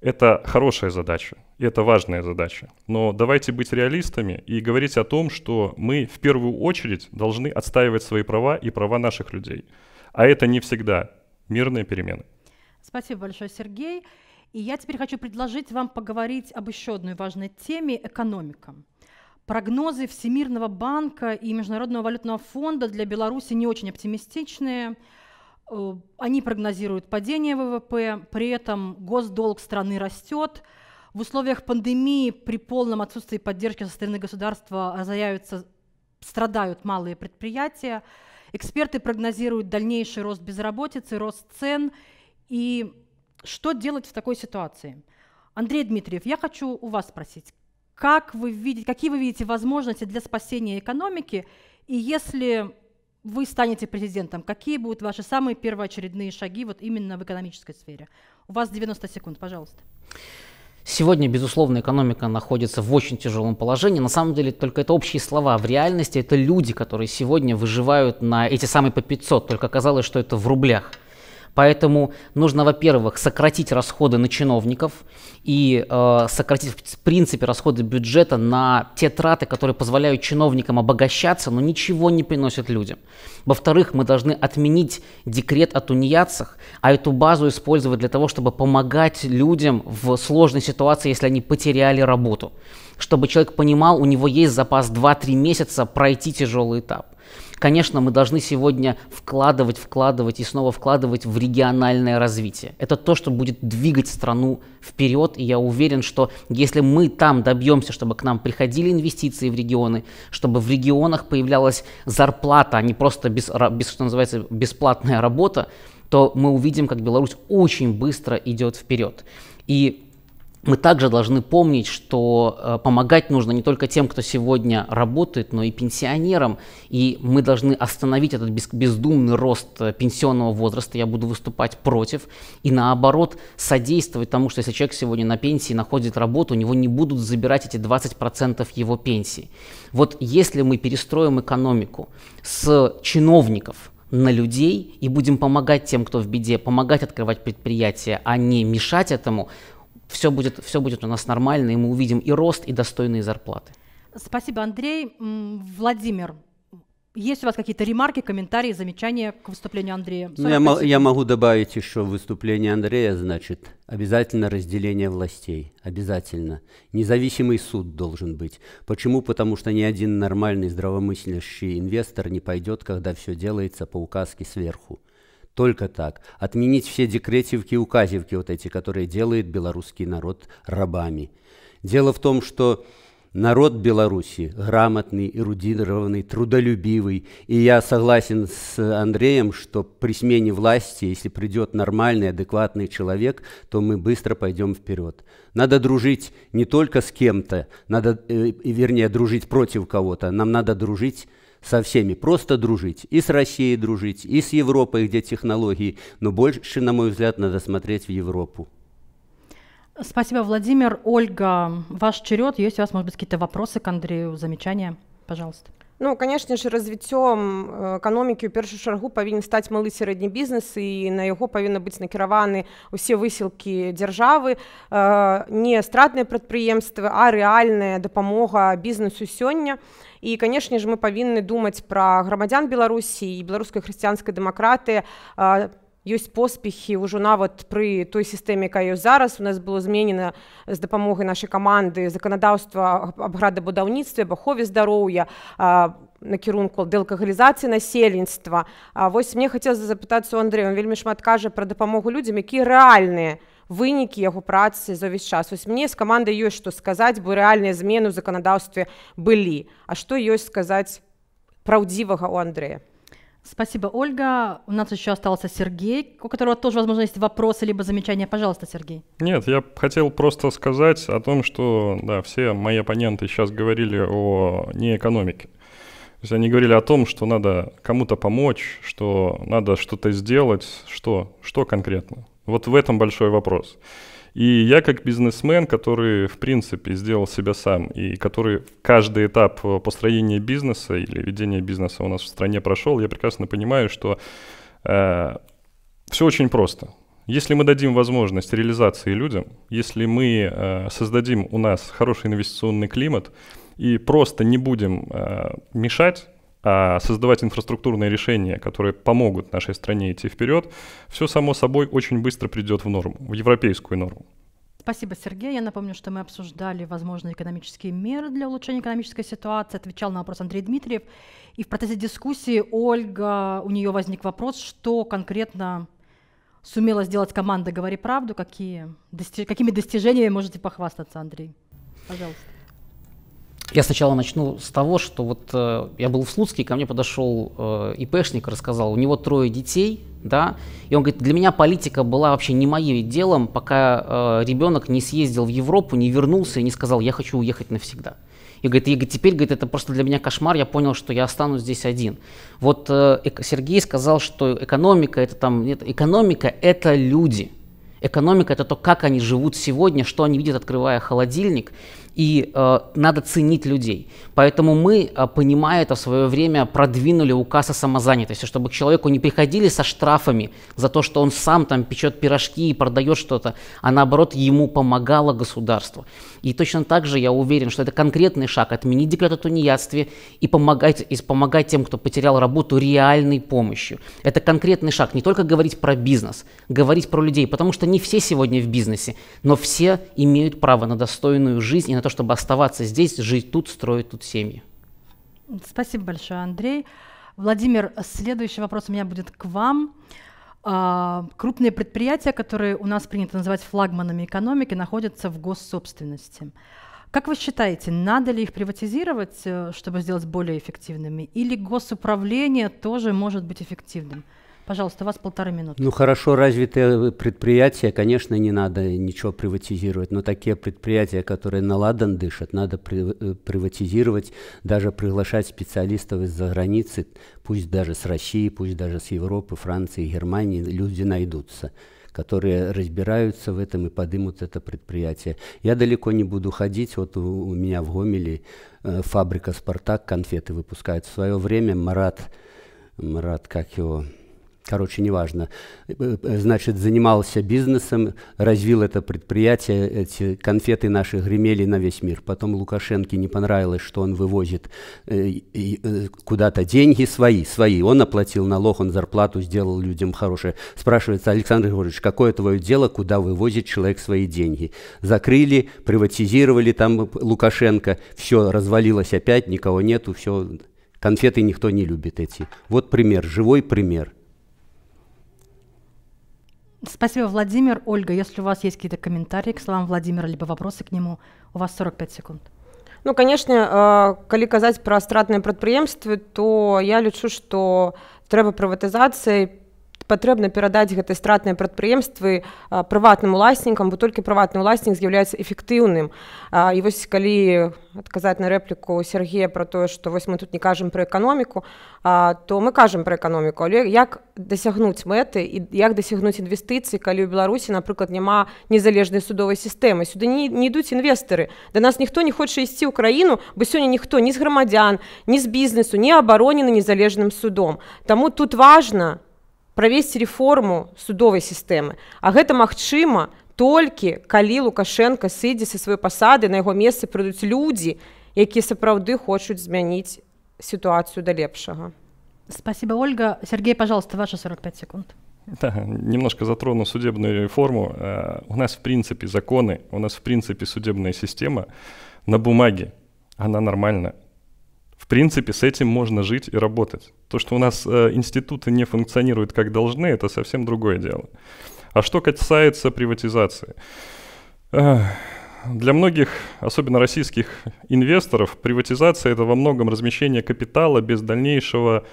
S2: это хорошая задача, это важная задача. Но давайте быть реалистами и говорить о том, что мы в первую очередь должны отстаивать свои права и права наших людей. А это не всегда мирные перемены.
S1: Спасибо большое, Сергей. И я теперь хочу предложить вам поговорить об еще одной важной теме – экономика. Прогнозы Всемирного банка и Международного валютного фонда для Беларуси не очень оптимистичные. Э, они прогнозируют падение ВВП, при этом госдолг страны растет. В условиях пандемии при полном отсутствии поддержки со стороны государства страдают малые предприятия. Эксперты прогнозируют дальнейший рост безработицы, рост цен. И что делать в такой ситуации? Андрей Дмитриев, я хочу у вас спросить, как вы видите, какие вы видите возможности для спасения экономики, и если вы станете президентом, какие будут ваши самые первоочередные шаги вот именно в экономической сфере? У вас 90 секунд, пожалуйста.
S3: Сегодня, безусловно, экономика находится в очень тяжелом положении. На самом деле, только это общие слова. В реальности это люди, которые сегодня выживают на эти самые по 500. Только казалось, что это в рублях. Поэтому нужно, во-первых, сократить расходы на чиновников и э, сократить, в принципе, расходы бюджета на те траты, которые позволяют чиновникам обогащаться, но ничего не приносят людям. Во-вторых, мы должны отменить декрет о тунеядцах, а эту базу использовать для того, чтобы помогать людям в сложной ситуации, если они потеряли работу. Чтобы человек понимал, у него есть запас 2-3 месяца пройти тяжелый этап. Конечно, мы должны сегодня вкладывать, вкладывать и снова вкладывать в региональное развитие. Это то, что будет двигать страну вперед, и я уверен, что если мы там добьемся, чтобы к нам приходили инвестиции в регионы, чтобы в регионах появлялась зарплата, а не просто, без, без, что называется, бесплатная работа, то мы увидим, как Беларусь очень быстро идет вперед. И мы также должны помнить, что э, помогать нужно не только тем, кто сегодня работает, но и пенсионерам. И мы должны остановить этот бездумный рост э, пенсионного возраста. Я буду выступать против. И наоборот, содействовать тому, что если человек сегодня на пенсии находит работу, у него не будут забирать эти 20% его пенсии. Вот если мы перестроим экономику с чиновников, на людей и будем помогать тем, кто в беде, помогать открывать предприятия, а не мешать этому, все будет, все будет у нас нормально, и мы увидим и рост, и достойные зарплаты.
S1: Спасибо, Андрей. Владимир, есть у вас какие-то ремарки, комментарии, замечания к выступлению Андрея? Ну, я, я
S4: могу добавить еще выступление Андрея, значит, обязательно разделение властей, обязательно. Независимый суд должен быть. Почему? Потому что ни один нормальный здравомыслящий инвестор не пойдет, когда все делается по указке сверху. Только так. Отменить все декретивки и указивки вот эти, которые делает белорусский народ рабами. Дело в том, что народ Беларуси грамотный, эрудированный, трудолюбивый. И я согласен с Андреем, что при смене власти, если придет нормальный, адекватный человек, то мы быстро пойдем вперед. Надо дружить не только с кем-то, надо, э, вернее, дружить против кого-то, нам надо дружить со всеми, просто дружить. И с Россией дружить, и с Европой, где технологии. Но больше, на мой взгляд, надо смотреть в Европу.
S1: Спасибо, Владимир. Ольга, ваш черед. Есть у вас, может быть, какие-то вопросы к Андрею, замечания? Пожалуйста.
S5: Ну, конечно же, развитием э, экономики ў першую чаргу павінен стать малый средний бизнес, и на его павінны быть накіраваны все высілкі дзяржавы, э, не стратныя прадпрыемствы, а рэальная дапамога бизнесу сегодня. і канешне ж мы павінны думаць пра грамадзян беларусі і беларускай хрысціянскай дэмакраты по поспехи ўжо нават пры той сістэме каю зараз у нас было зменена з дапамогай нашай каманды заканадаўства абградабудаўніцтве бахове здароўя накірунку дэлкагалізацыі насельніцтва восьось мне хацелася запытацца у Андрэя вельмі шмат кажа пра дапамогу людзям які рэальныя вынікі яго працы за ўвесь час вось мне з камандай ёсць што сказаць бо рэальныя змены ў заканадаўстве былі А што ёсць сказаць праўдзівага у Андрея
S1: Спасибо, Ольга. У нас еще остался Сергей, у которого тоже, возможно, есть вопросы либо замечания. Пожалуйста, Сергей.
S2: Нет, я хотел просто сказать о том, что да, все мои оппоненты сейчас говорили о неэкономике. То есть они говорили о том, что надо кому-то помочь, что надо что-то сделать. Что? Что конкретно? Вот в этом большой вопрос. И я как бизнесмен, который, в принципе, сделал себя сам, и который каждый этап э, построения бизнеса или ведения бизнеса у нас в стране прошел, я прекрасно понимаю, что э, все очень просто. Если мы дадим возможность реализации людям, если мы э, создадим у нас хороший инвестиционный климат и просто не будем э, мешать, а создавать инфраструктурные решения, которые помогут нашей стране идти вперед, все само собой очень быстро придет в норму, в европейскую норму.
S1: Спасибо, Сергей. Я напомню, что мы обсуждали возможные экономические меры для улучшения экономической ситуации. Отвечал на вопрос Андрей Дмитриев. И в процессе дискуссии Ольга, у нее возник вопрос, что конкретно сумела сделать команда «Говори правду», какие, дости, какими достижениями можете похвастаться, Андрей? Пожалуйста.
S3: Я сначала начну с того, что вот э, я был в Слуцке, ко мне подошел э, ИПшник, рассказал, у него трое детей, да, и он говорит, для меня политика была вообще не моим делом, пока э, ребенок не съездил в Европу, не вернулся и не сказал, я хочу уехать навсегда. И говорит, и теперь говорит, это просто для меня кошмар, я понял, что я останусь здесь один. Вот э, Сергей сказал, что экономика это там, нет, экономика это люди. Экономика это то, как они живут сегодня, что они видят, открывая холодильник и э, надо ценить людей. Поэтому мы, э, понимая это в свое время, продвинули указ о самозанятости, чтобы к человеку не приходили со штрафами за то, что он сам там печет пирожки и продает что-то, а наоборот ему помогало государство. И точно так же я уверен, что это конкретный шаг отменить декрет о тунеядстве и помогать, и помогать тем, кто потерял работу, реальной помощью. Это конкретный шаг, не только говорить про бизнес, говорить про людей, потому что не все сегодня в бизнесе, но все имеют право на достойную жизнь и на то, то, чтобы оставаться здесь, жить тут, строить тут семьи.
S1: Спасибо большое, Андрей. Владимир, следующий вопрос у меня будет к вам. А, крупные предприятия, которые у нас принято называть флагманами экономики, находятся в госсобственности. Как вы считаете, надо ли их приватизировать, э, чтобы сделать более эффективными? Или госуправление тоже может быть эффективным? Пожалуйста, у вас полторы минуты.
S4: Ну хорошо, развитые предприятия, конечно, не надо ничего приватизировать, но такие предприятия, которые на ладан дышат, надо э, приватизировать, даже приглашать специалистов из-за границы, пусть даже с России, пусть даже с Европы, Франции, Германии, люди найдутся которые разбираются в этом и подымут это предприятие. Я далеко не буду ходить. Вот у, у меня в Гомеле э, фабрика «Спартак» конфеты выпускает. В свое время Марат, Марат, как его, короче, неважно. Э, э, э, значит, занимался бизнесом, развил это предприятие, эти конфеты наши гремели на весь мир. Потом Лукашенко не понравилось, что он вывозит куда-то деньги свои, свои. Он оплатил налог, он зарплату сделал людям хорошее. Спрашивается, Александр Григорьевич, какое твое дело, куда вывозит человек свои деньги? Закрыли, приватизировали там Лукашенко, все развалилось опять, никого нету, все... Конфеты никто не любит эти. Вот пример, живой
S1: пример. Спасибо, Владимир. Ольга, если у вас есть какие-то комментарии к словам Владимира, либо вопросы к нему, у вас 45 секунд.
S5: Ну, конечно, э, коли казать про стратныя прадпрыемствы, то я лічу, что треба приватизации. патрэбна перадаць гэтае стратныя прадпрыемствы э, прыватным уласнікам бо толькі прыватны ўласнік з'яўляецца эфектыўным і вось калі адказаць на рэпліку Сергея про тое што вось мы тут не кажам пра эканоміку то мы кажам пра эканоміку але як дасягнуць мэты і як дасягнуць інвестыцыі калі ў беларусі напрыклад няма незалежнай судовай сістэмы сюды не, не ідуць інвестары да нас ніхто не хоча ісці ў краіну бо сёння ніхто не з грамадзян не з бізнесу не абаронены незалежным судом Таму тут важно, правесці реформу судовай сістэмы а гэта магчыма толькі калі лукашенко сыдзе са свай пасады на яго месцы прыйдуць людзі якія сапраўды хочуць змяніць сітуацыю да лепшага спасибо ольга сергей пожалуйста ваша 45 секунд
S2: Да, немножко затрону судебную реформу. Э, у нас в принципе законы, у нас в принципе судебная система на бумаге. Она нормальна, В принципе, с этим можно жить и работать. То, что у нас э, институты не функционируют как должны, это совсем другое дело. А что касается приватизации? Э, для многих, особенно российских инвесторов, приватизация это во многом размещение капитала без дальнейшего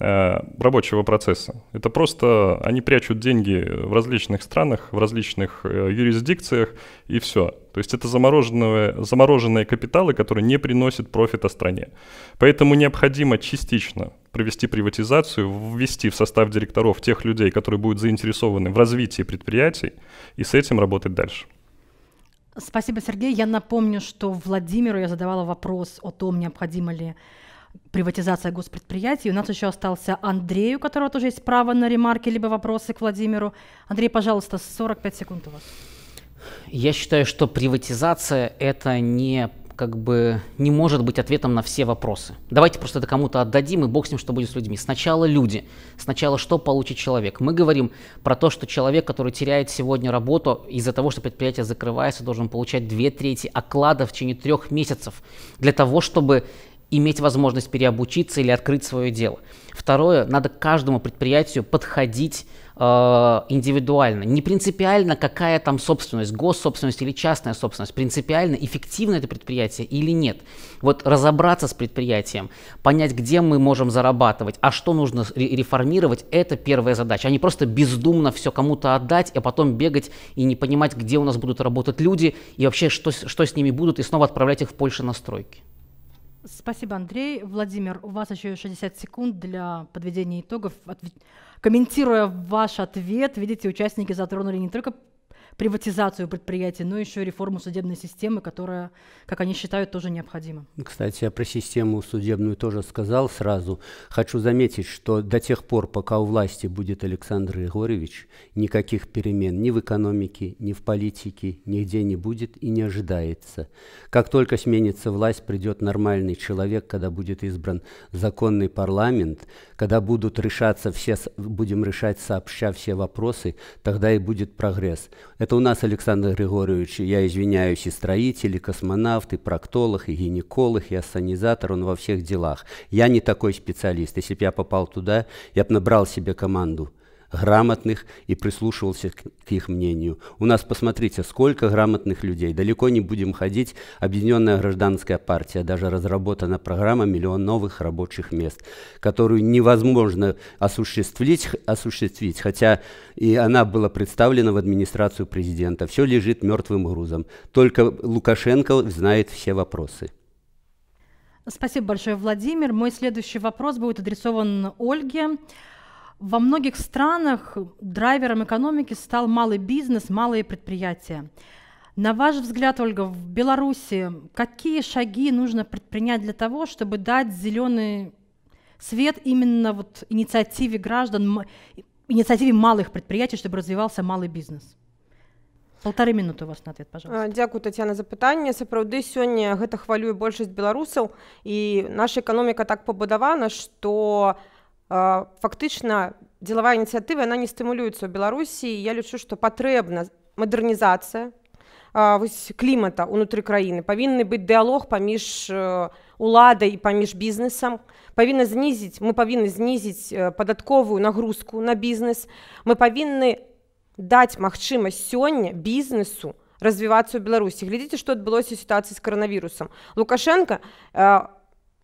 S2: Э, рабочего процесса. Это просто они прячут деньги в различных странах, в различных э, юрисдикциях и все. То есть это замороженные, замороженные капиталы, которые не приносят профита стране. Поэтому необходимо частично провести приватизацию, ввести в состав директоров тех людей, которые будут заинтересованы в развитии предприятий, и с этим работать дальше.
S1: Спасибо, Сергей. Я напомню, что Владимиру я задавала вопрос о том, необходимо ли приватизация госпредприятий. У нас еще остался Андрей, у которого тоже есть право на ремарки либо вопросы к Владимиру. Андрей, пожалуйста, 45 секунд у вас.
S3: Я считаю, что приватизация это не как бы не может быть ответом на все вопросы. Давайте просто это кому-то отдадим и бог с ним, что будет с людьми. Сначала люди, сначала что получит человек. Мы говорим про то, что человек, который теряет сегодня работу из-за того, что предприятие закрывается, должен получать две трети оклада в течение трех месяцев для того, чтобы иметь возможность переобучиться или открыть свое дело. Второе, надо каждому предприятию подходить э, индивидуально. Не принципиально, какая там собственность, госсобственность или частная собственность. Принципиально, эффективно это предприятие или нет. Вот разобраться с предприятием, понять, где мы можем зарабатывать, а что нужно реформировать, это первая задача. А не просто бездумно все кому-то отдать, а потом бегать и не понимать, где у нас будут работать люди и вообще, что, что с ними будут, и снова отправлять их в Польшу на стройки.
S1: Спасибо, Андрей. Владимир, у вас еще 60 секунд для подведения итогов. Комментируя ваш ответ, видите, участники затронули не только приватизацию предприятий, но еще и реформу судебной системы, которая, как они считают, тоже необходима.
S4: Кстати, я про систему судебную тоже сказал сразу. Хочу заметить, что до тех пор, пока у власти будет Александр Егорович, никаких перемен ни в экономике, ни в политике нигде не будет и не ожидается. Как только сменится власть, придет нормальный человек, когда будет избран законный парламент, когда будут решаться все, будем решать сообща все вопросы, тогда и будет прогресс. Это у нас, Александр Григорьевич, я извиняюсь, и строитель, и космонавт, и проктолог, и гинеколог, и ассанизатор, он во всех делах. Я не такой специалист. Если бы я попал туда, я бы набрал себе команду – грамотных и прислушивался к их мнению. У нас, посмотрите, сколько грамотных людей. Далеко не будем ходить. Объединенная гражданская партия, даже разработана программа «Миллион новых рабочих мест», которую невозможно осуществить, осуществить хотя и она была представлена в администрацию президента. Все лежит мертвым грузом. Только Лукашенко знает все вопросы.
S1: Спасибо большое, Владимир. Мой следующий вопрос будет адресован Ольге. Во многих странах драйвером экономики стал малый бизнес, малые предприятия. На ваш взгляд, Ольга, в Беларуси какие шаги нужно предпринять для того, чтобы дать зеленый свет именно вот инициативе граждан, инициативе малых предприятий, чтобы развивался малый бизнес? полторы минуты у вас на ответ пожалуйста
S5: а, Дякую Татьяна за пытанне сапраўды сёння гэта хвалюе большасць беларусаў И наша экономика так пабудавана што фактычна дзелавая ініцыятыва она не стымулюецца ў беларусі я лічу што патрэбна мадэрнізацыя клімата унутры краіны павінны быць дыалог паміж э, уладай і паміж бізнесам павінна знізіць мы павінны знізіць э, падатковую нагрузку на бізнес мы павінны даць магчымасць сёння бізнесу развівацца ў беларусі глядзіце што адбылося сітуацыі з каранавірусам лукашенко у э,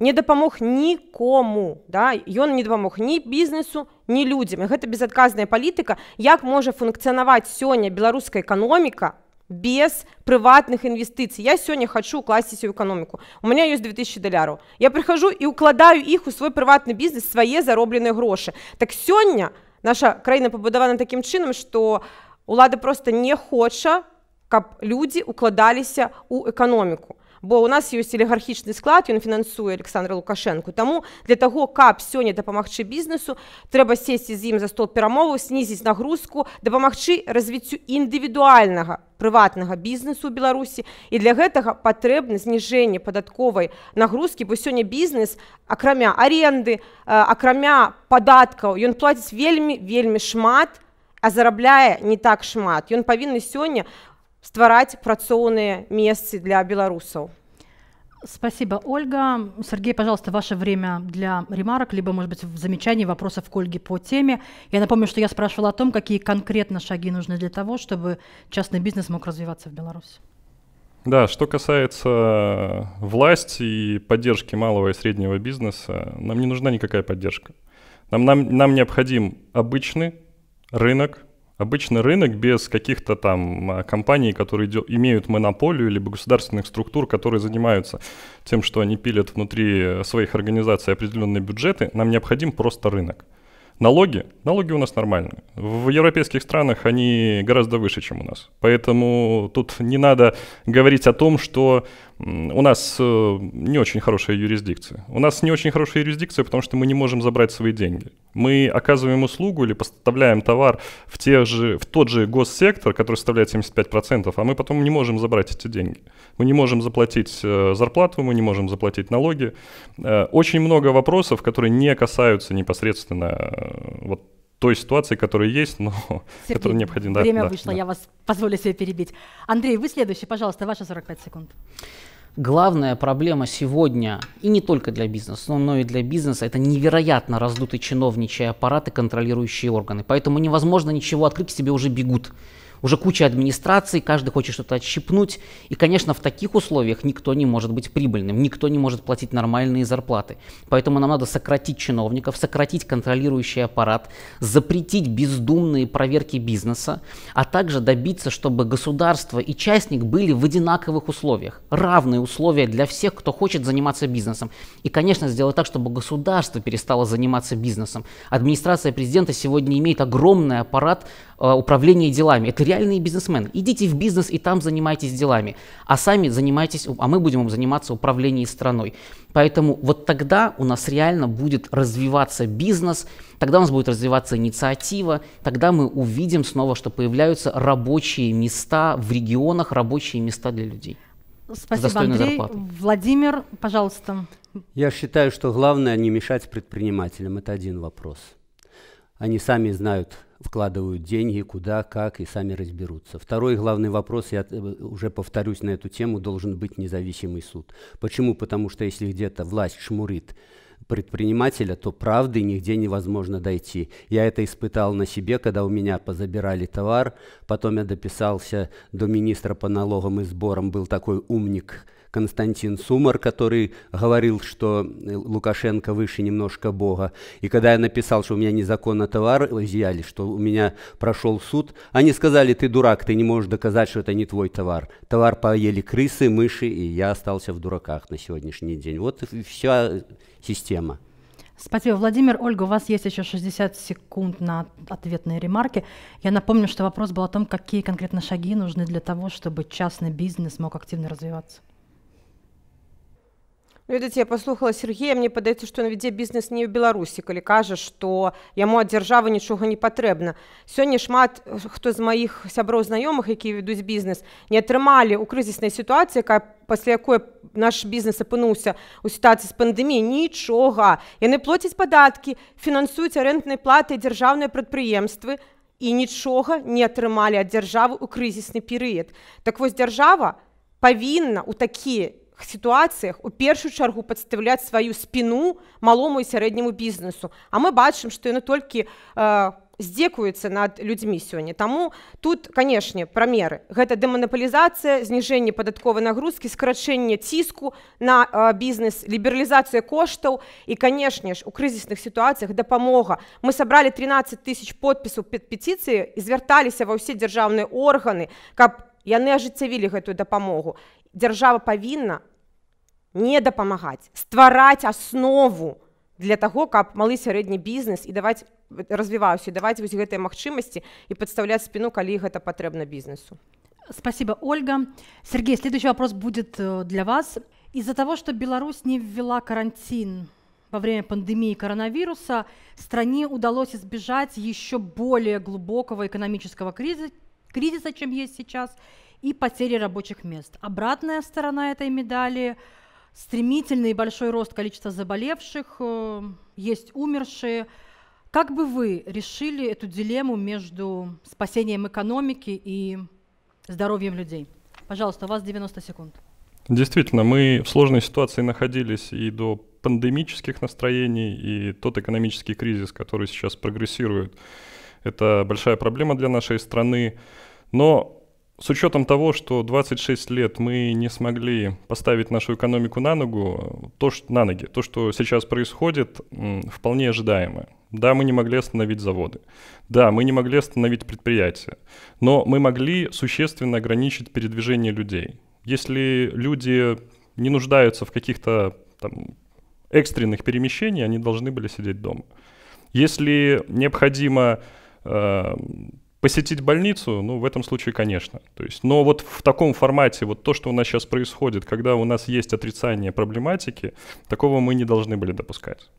S5: не дапамог нікому да ён не дапамог ні бізнесу ні людзям гэта безадказная палітыка як можа функцыянаваць сёння беларуская эканоміка без прыватных інвестыцый я сёння хочу класціся ў эканоміку у меня ёсць 2000 даляраў я прыхожу і укладаю іх у свой прыватны бізнес свае заробленыя грошы так сёння наша краіна пабудавана такім чынам што лада просто не хоча каб людзі укладаліся ў эканоміку то бо у нас ёсць олігархічны склад ён фінансуе александра лукашенко таму для того каб сёння дапамагчы бізнесу трэба сесці з ім за стол перамоваў снизіць нагрузку дапамагчы развіццю індывідуальнага прыватнага бізнесу беларусі і для гэтага патрэбна зніжэнне падатковай нагрузкі бо сёння бізнес акрамя аренды акрамя падаткаў ён плаціць вельмі вельмі шмат а зарабляе не так шмат ён павінны сёння у ствараць працоўныя месцы для беларусаў. Спасибо,
S1: Ольга. Сергей, пожалуйста, ваше время для ремарок, либо, может быть, замечаний, вопросов к Ольге по теме. Я напомню, что я спрашивала о том, какие конкретно шаги нужны для того, чтобы частный бизнес мог развиваться в Беларуси.
S2: Да, что касается власти и поддержки малого и среднего бизнеса, нам не нужна никакая поддержка. Нам, нам, нам необходим обычный рынок, Обычно рынок без каких-то там а, компаний, которые имеют монополию, либо государственных структур, которые занимаются тем, что они пилят внутри э, своих организаций определенные бюджеты, нам необходим просто рынок. Налоги? Налоги у нас нормальные. В европейских странах они гораздо выше, чем у нас. Поэтому тут не надо говорить о том, что у нас э, не очень хорошая юрисдикция. У нас не очень хорошая юрисдикция, потому что мы не можем забрать свои деньги. Мы оказываем услугу или поставляем товар в, тех же, в тот же госсектор, который составляет 75%, а мы потом не можем забрать эти деньги. Мы не можем заплатить э, зарплату, мы не можем заплатить налоги. Э, очень много вопросов, которые не касаются непосредственно вот той ситуации, которая есть, но Сергей, которая необходима. Время да, вышло, да.
S1: я вас позволю себе перебить. Андрей, вы следующий, пожалуйста, ваши 45 секунд.
S2: Главная проблема сегодня,
S3: и не только для бизнеса, но и для бизнеса, это невероятно раздутый чиновничий аппарат и контролирующие органы. Поэтому невозможно ничего открыть, к тебе уже бегут уже куча администраций, каждый хочет что-то отщипнуть, и, конечно, в таких условиях никто не может быть прибыльным, никто не может платить нормальные зарплаты. Поэтому нам надо сократить чиновников, сократить контролирующий аппарат, запретить бездумные проверки бизнеса, а также добиться, чтобы государство и частник были в одинаковых условиях, равные условия для всех, кто хочет заниматься бизнесом. И, конечно, сделать так, чтобы государство перестало заниматься бизнесом. Администрация президента сегодня имеет огромный аппарат э, управления делами. Это реально реальные бизнесмены. Идите в бизнес и там занимайтесь делами, а сами занимайтесь, а мы будем заниматься управлением страной. Поэтому вот тогда у нас реально будет развиваться бизнес, тогда у нас будет развиваться инициатива, тогда мы увидим снова, что появляются рабочие места в регионах, рабочие места для людей. Ну, спасибо, Андрей. Зарплаты.
S1: Владимир, пожалуйста.
S4: Я считаю, что главное не мешать предпринимателям. Это один вопрос. Они сами знают, вкладывают деньги, куда, как, и сами разберутся. Второй главный вопрос, я э, уже повторюсь на эту тему, должен быть независимый суд. Почему? Потому что если где-то власть шмурит предпринимателя, то правды нигде невозможно дойти. Я это испытал на себе, когда у меня позабирали товар, потом я дописался до министра по налогам и сборам, был такой умник Константин Сумар, который говорил, что э, Лукашенко выше немножко Бога. И когда я написал, что у меня незаконно товар изъяли, что у меня прошел суд, они сказали, ты дурак, ты не можешь доказать, что это не твой товар. Товар поели крысы, мыши, и я остался в дураках на сегодняшний день. Вот и вся система.
S1: Спасибо, Владимир. Ольга, у вас есть еще 60 секунд на ответные ремарки. Я напомню, что вопрос был о том, какие конкретно шаги нужны для того, чтобы частный бизнес мог активно развиваться.
S5: Ну, ведаце я паслухала Сергея мне падаецца што ён вядзе бізнес не ў беларусі калі кажа што яму ад дзяржавы нічога не патрэбна сёння шмат хто э, з маіх сяброў знаёмых якія вядуць бізнес не атрымалі у крызіснай сітуацыі якая пасля якой наш бізнес апынуўся у сітуацыі з пандэміі нічога яны плоціць падаткі фінансуюць арэнднай платы дзяржаўныя прадпрыемствы і нічога не атрымалі ад дзяржавы ў крызісны перыяд так вось дзяржава павінна у такія сітуацыях у першую чаргу падставляць сваю спіну малому і сярэдняму бізнесу. А мы бачым, што яны толькі э, здзекуюцца над людзьмі сёння. Таму тут, канешне, прамеры, гэта дэманапалізацыя, зніжэнне падатковай нагрузкі, скарачэнне ціску на э, бізнес, лібералізацыя коштаў і, канешне ж, у крызісных сітуацыях дапамога. Мы сабралі 13 тысяч подпісаў петыцыі і звярталіся ва ўсе дзяржаўныя органы, каб яны ажыццявілі гэтую дапамогу. Держава павінна не дапамагаць ствараць аснову для того, каб малы сярэдні бізнес і даваць развіваўся даваць вось гэтыя магчымасці і падстаўляць спину, калі гэта патрэбна бізнесу спасибо ольга сергей следующий вопрос будет э, для вас из-за того что беларусь не
S1: ввела карантин во время пандемии коронавируса стране удалось избежать еще более глубокого экономического кризиса кризиса, чем есть сейчас, и потери рабочих мест. Обратная сторона этой медали – стремительный большой рост количества заболевших, э, есть умершие. Как бы вы решили эту дилемму между спасением экономики и здоровьем людей? Пожалуйста, у вас 90 секунд.
S2: Действительно, мы в сложной ситуации находились и до пандемических настроений, и тот экономический кризис, который сейчас прогрессирует, это большая проблема для нашей страны. Но с учетом того, что 26 лет мы не смогли поставить нашу экономику на ногу, то, что, на ноги, то, что сейчас происходит, вполне ожидаемо. Да, мы не могли остановить заводы. Да, мы не могли остановить предприятия. Но мы могли существенно ограничить передвижение людей. Если люди не нуждаются в каких-то там, экстренных перемещениях, они должны были сидеть дома. Если необходимо э, Посетить больницу, ну, в этом случае, конечно. То есть, но вот в таком формате, вот то, что у нас сейчас происходит, когда у нас есть отрицание проблематики, такого мы не должны были допускать.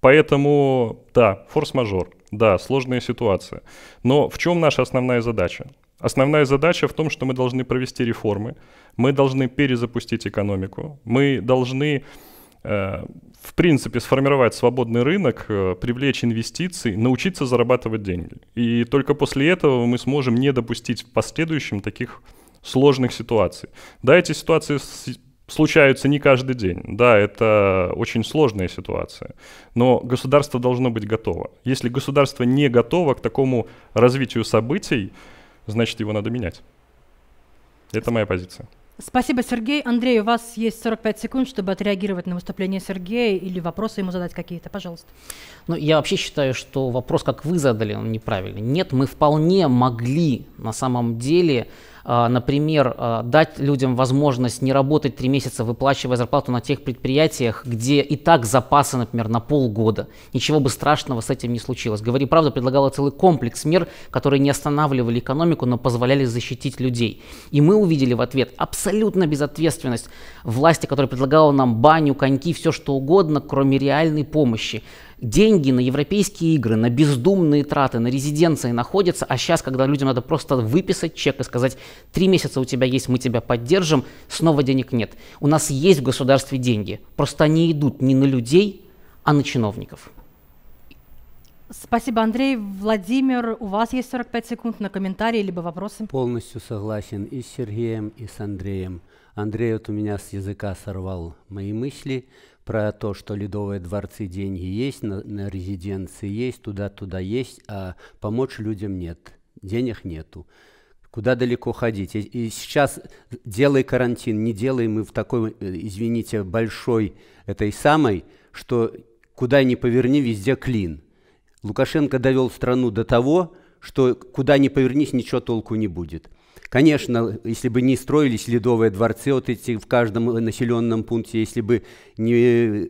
S2: Поэтому, да, форс-мажор, да, сложная ситуация. Но в чем наша основная задача? Основная задача в том, что мы должны провести реформы, мы должны перезапустить экономику, мы должны в принципе, сформировать свободный рынок, э, привлечь инвестиции, научиться зарабатывать деньги. И только после этого мы сможем не допустить в последующем таких сложных ситуаций. Да, эти ситуации случаются не каждый день. Да, это очень сложная ситуация. Но государство должно быть готово. Если государство не готово к такому развитию событий, значит его надо менять. Это моя позиция.
S1: Спасибо, Сергей. Андрей, у вас есть 45 секунд, чтобы отреагировать на выступление Сергея или вопросы ему задать какие-то, пожалуйста.
S3: Ну, я вообще считаю, что вопрос, как вы задали, он неправильный. Нет, мы вполне могли на самом деле а, например, а, дать людям возможность не работать три месяца, выплачивая зарплату на тех предприятиях, где и так запасы, например, на полгода. Ничего бы страшного с этим не случилось. «Говори правду, предлагала целый комплекс мер, которые не останавливали экономику, но позволяли защитить людей. И мы увидели в ответ абсолютно безответственность власти, которая предлагала нам баню, коньки, все что угодно, кроме реальной помощи деньги на европейские игры, на бездумные траты, на резиденции находятся, а сейчас, когда людям надо просто выписать чек и сказать, три месяца у тебя есть, мы тебя поддержим, снова денег нет. У нас есть в государстве деньги, просто они идут не на людей, а на чиновников.
S1: Спасибо, Андрей. Владимир, у вас есть 45 секунд на комментарии либо вопросы.
S4: Полностью согласен и с Сергеем, и с Андреем. Андрей вот у меня с языка сорвал мои мысли про то, что ледовые дворцы деньги есть, на, на резиденции есть, туда-туда есть, а помочь людям нет, денег нету. Куда далеко ходить? И, и сейчас делай карантин, не делай мы в такой, э, извините, большой этой самой, что куда ни поверни, везде клин. Лукашенко довел страну до того, что куда ни повернись, ничего толку не будет. Конечно, если бы не строились ледовые дворцы вот эти в каждом населенном пункте, если бы не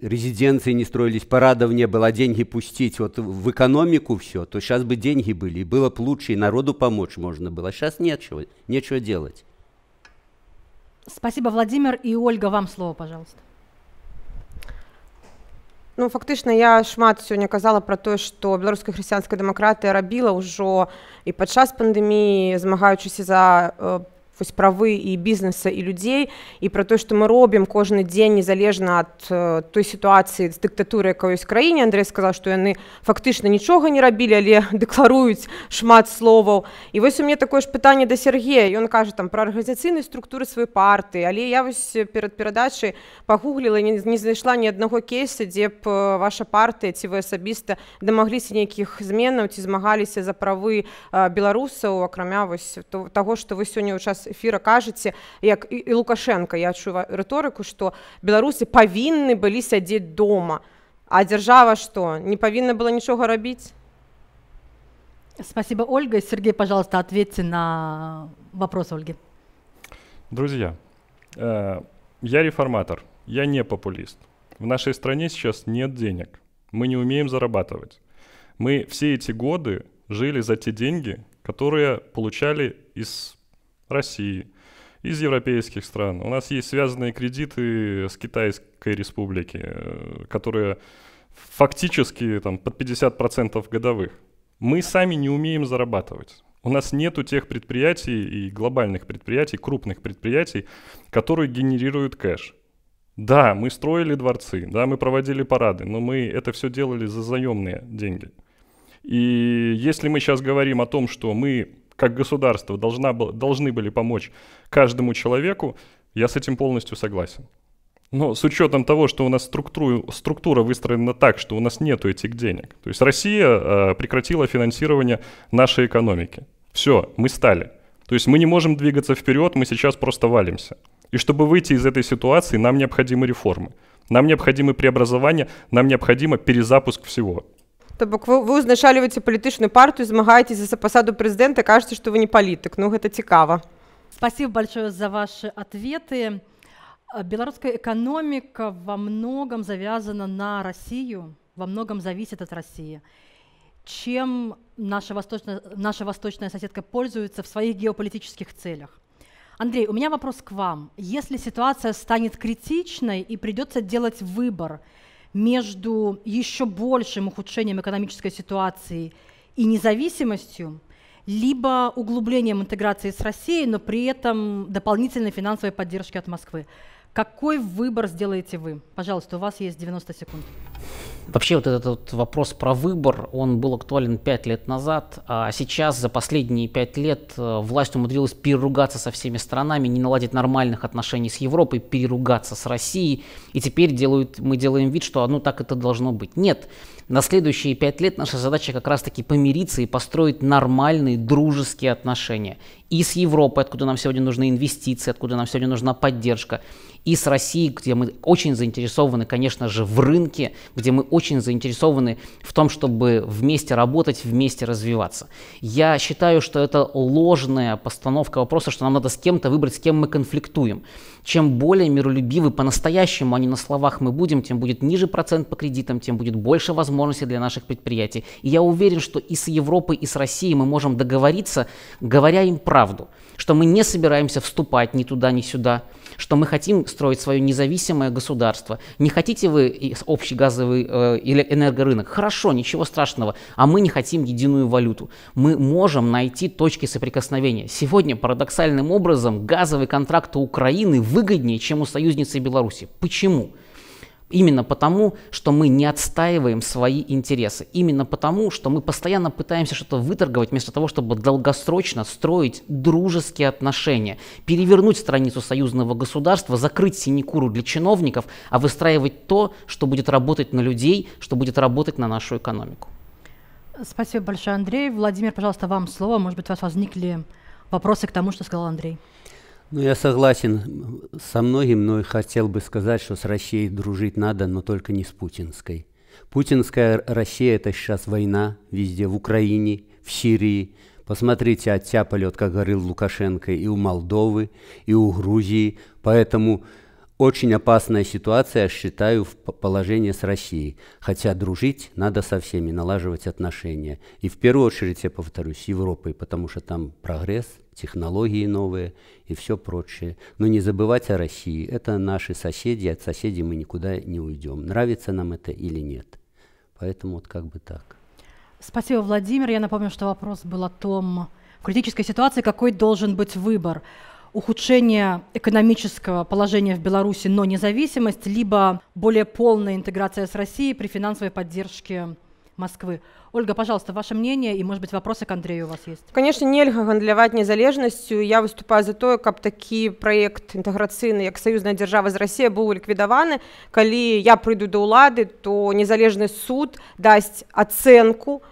S4: резиденции не строились, парадов не было, а деньги пустить вот в экономику все, то сейчас бы деньги были, и было бы лучше, и народу помочь можно было. А сейчас нечего, нечего делать.
S1: Спасибо, Владимир. И Ольга, вам слово, пожалуйста.
S5: Ну фактично, я шмат сёння казала пра тое што беларуская хрысціянская дэмакратыя рабіла ўжо і падчас пандэміі змагаючыся за э, вось правы і бізнеса і людзей і пра то што мы робім кожны дзень незалежна ад э, той сітуацыі з дыктатуры якаюсь краіне Андрей сказа што яны фактычна нічога не рабілі але дэкларуюць шмат словаў і вось у мне такое ж пытанне да Сергея ён кажа там пра арганізацыйнай структуры сваёй парты але я вось перад перадачай пагуглила не, не знайшла ні аднаго кейса дзе б э, ваша партыя ці вы асабіста дамагліся нейкіх зменаў ці змагаліся за правы э, беларусаў акрамя вось таго што вы сёння ў час Эфира, эфіра як і, і лукашенко я чула рыторыку што беларусы павінны былі сядзець дома а дзяржава што не павінна было нічога рабіць спасибо ольга сергей пожалуйста ответьте на вопрос ольги
S2: друзья э, я реформатор я не популист в нашей стране сейчас нет денег мы не умеем зарабатывать мы все эти годы жили за те деньги которые получали из России, из европейских стран. У нас есть связанные кредиты с Китайской республики, э, которые фактически там, под 50% годовых. Мы сами не умеем зарабатывать. У нас нету тех предприятий и глобальных предприятий, крупных предприятий, которые генерируют кэш. Да, мы строили дворцы, да, мы проводили парады, но мы это все делали за заемные деньги. И если мы сейчас говорим о том, что мы как государство должна, должны были помочь каждому человеку, я с этим полностью согласен. Но с учетом того, что у нас структуру, структура выстроена так, что у нас нет этих денег. То есть Россия э, прекратила финансирование нашей экономики. Все, мы стали. То есть мы не можем двигаться вперед, мы сейчас просто валимся. И чтобы выйти из этой ситуации, нам необходимы реформы. Нам необходимы преобразования, нам необходимо перезапуск всего.
S5: То бок вы, вы ўзначальваеце палітычную партыю змагаецеся за пасаду прэзідэнта кажаце што вы не палітык ну гэта цікава спасибо большое
S1: за ваши ответы а, Белорусская экономика во многом завязана на россию во многом зависит от россии чем наша восточная наша восточная соседка пользуется в своих геополитических целях андрей у меня вопрос к вам если ситуация станет критичной и придется делать выбор между еще большим ухудшением экономической ситуации и независимостью, либо углублением интеграции с Россией, но при этом дополнительной финансовой поддержки от Москвы. Какой выбор сделаете вы? Пожалуйста, у вас есть 90 секунд.
S3: Вообще вот этот вот вопрос про выбор, он был актуален пять лет назад, а сейчас за последние пять лет э, власть умудрилась переругаться со всеми странами, не наладить нормальных отношений с Европой, переругаться с Россией, и теперь делают, мы делаем вид, что ну так это должно быть. Нет, на следующие пять лет наша задача как раз-таки помириться и построить нормальные дружеские отношения и с Европой, откуда нам сегодня нужны инвестиции, откуда нам сегодня нужна поддержка, и с Россией, где мы очень заинтересованы, конечно же, в рынке, где мы очень заинтересованы в том, чтобы вместе работать, вместе развиваться. Я считаю, что это ложная постановка вопроса, что нам надо с кем-то выбрать, с кем мы конфликтуем. Чем более миролюбивы по-настоящему, а не на словах мы будем, тем будет ниже процент по кредитам, тем будет больше возможностей для наших предприятий. И я уверен, что и с Европой, и с Россией мы можем договориться, говоря им правду, что мы не собираемся вступать ни туда, ни сюда, что мы хотим строить свое независимое государство. Не хотите вы общий газовый э, или энергорынок? Хорошо, ничего страшного. А мы не хотим единую валюту. Мы можем найти точки соприкосновения. Сегодня парадоксальным образом газовый контракт у Украины выгоднее, чем у союзницы Беларуси. Почему? Именно потому, что мы не отстаиваем свои интересы. Именно потому, что мы постоянно пытаемся что-то выторговать, вместо того, чтобы долгосрочно строить дружеские отношения, перевернуть страницу союзного государства, закрыть синекуру для чиновников, а выстраивать то, что будет работать на людей, что будет работать на нашу экономику.
S1: Спасибо большое, Андрей. Владимир, пожалуйста, вам слово. Может быть, у вас возникли вопросы к тому, что сказал Андрей.
S4: Ну, я согласен со многим, но хотел бы сказать, что с Россией дружить надо, но только не с путинской. Путинская Россия – это сейчас война везде, в Украине, в Сирии. Посмотрите, оттяпали, вот как говорил Лукашенко, и у Молдовы, и у Грузии. Поэтому очень опасная ситуация, считаю, в положении с Россией. Хотя дружить надо со всеми, налаживать отношения. И в первую очередь, я повторюсь, с Европой, потому что там прогресс, технологии новые и все прочее. Но не забывать о России. Это наши соседи, от соседей мы никуда не уйдем. Нравится нам это или нет. Поэтому вот как бы так.
S1: Спасибо, Владимир. Я напомню, что вопрос был о том, в критической ситуации какой должен быть выбор – ухудшение экономического положения в Беларуси, но независимость, либо более полная интеграция с Россией при финансовой поддержке Москвы. Ольга, пожалуйста, ваше мнение и, может
S5: быть, вопросы к Андрею у вас есть. Конечно, нельзя гандляваць незалежнасцю. Я выступаю за то, как такие проект інтэграцыйны, ну, как Союзная держава с Россией, быў ликвидованы. Калі я приду до улады, то незалежны суд даст оценку.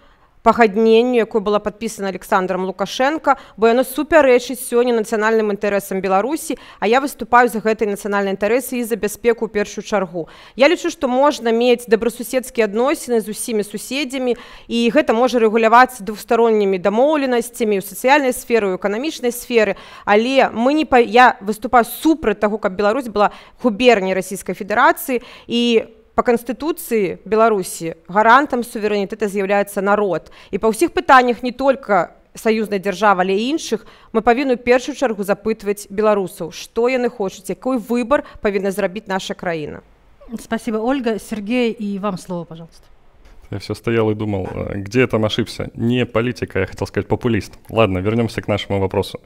S5: пагадненню якую была подпісана александром лукашенко бо яно супярэчыць сёння нацыянальным інтарэсам беларусі а я выступаю за гэтай нацыянальнай інтарэсы і за бяспеку першую чаргу я лічу што можна мець добрасуседскія адносіны з усімі суседзямі і гэта можа рэгуляваць двухстароннімі дамоўленасцямі у сацыяльнай сферы у эканамічнай сферы але мы не па я выступаю супраць таго каб Беларусь была губерні расійскай федэрацыі і у по конституции Беларуси гарантом суверенітету з'являється народ. І по всіх питаннях не только союзної держави, але й інших, ми повинні в першу чергу запитувати білорусів, що вони хочуть, який вибір повинна зробити наша країна. Спасибо, Ольга. Сергей, и вам слово, пожалуйста.
S2: Я все стоял и думал, э, где я там ошибся. Не политика, я хотел сказать популист. Ладно, вернемся к нашему вопросу.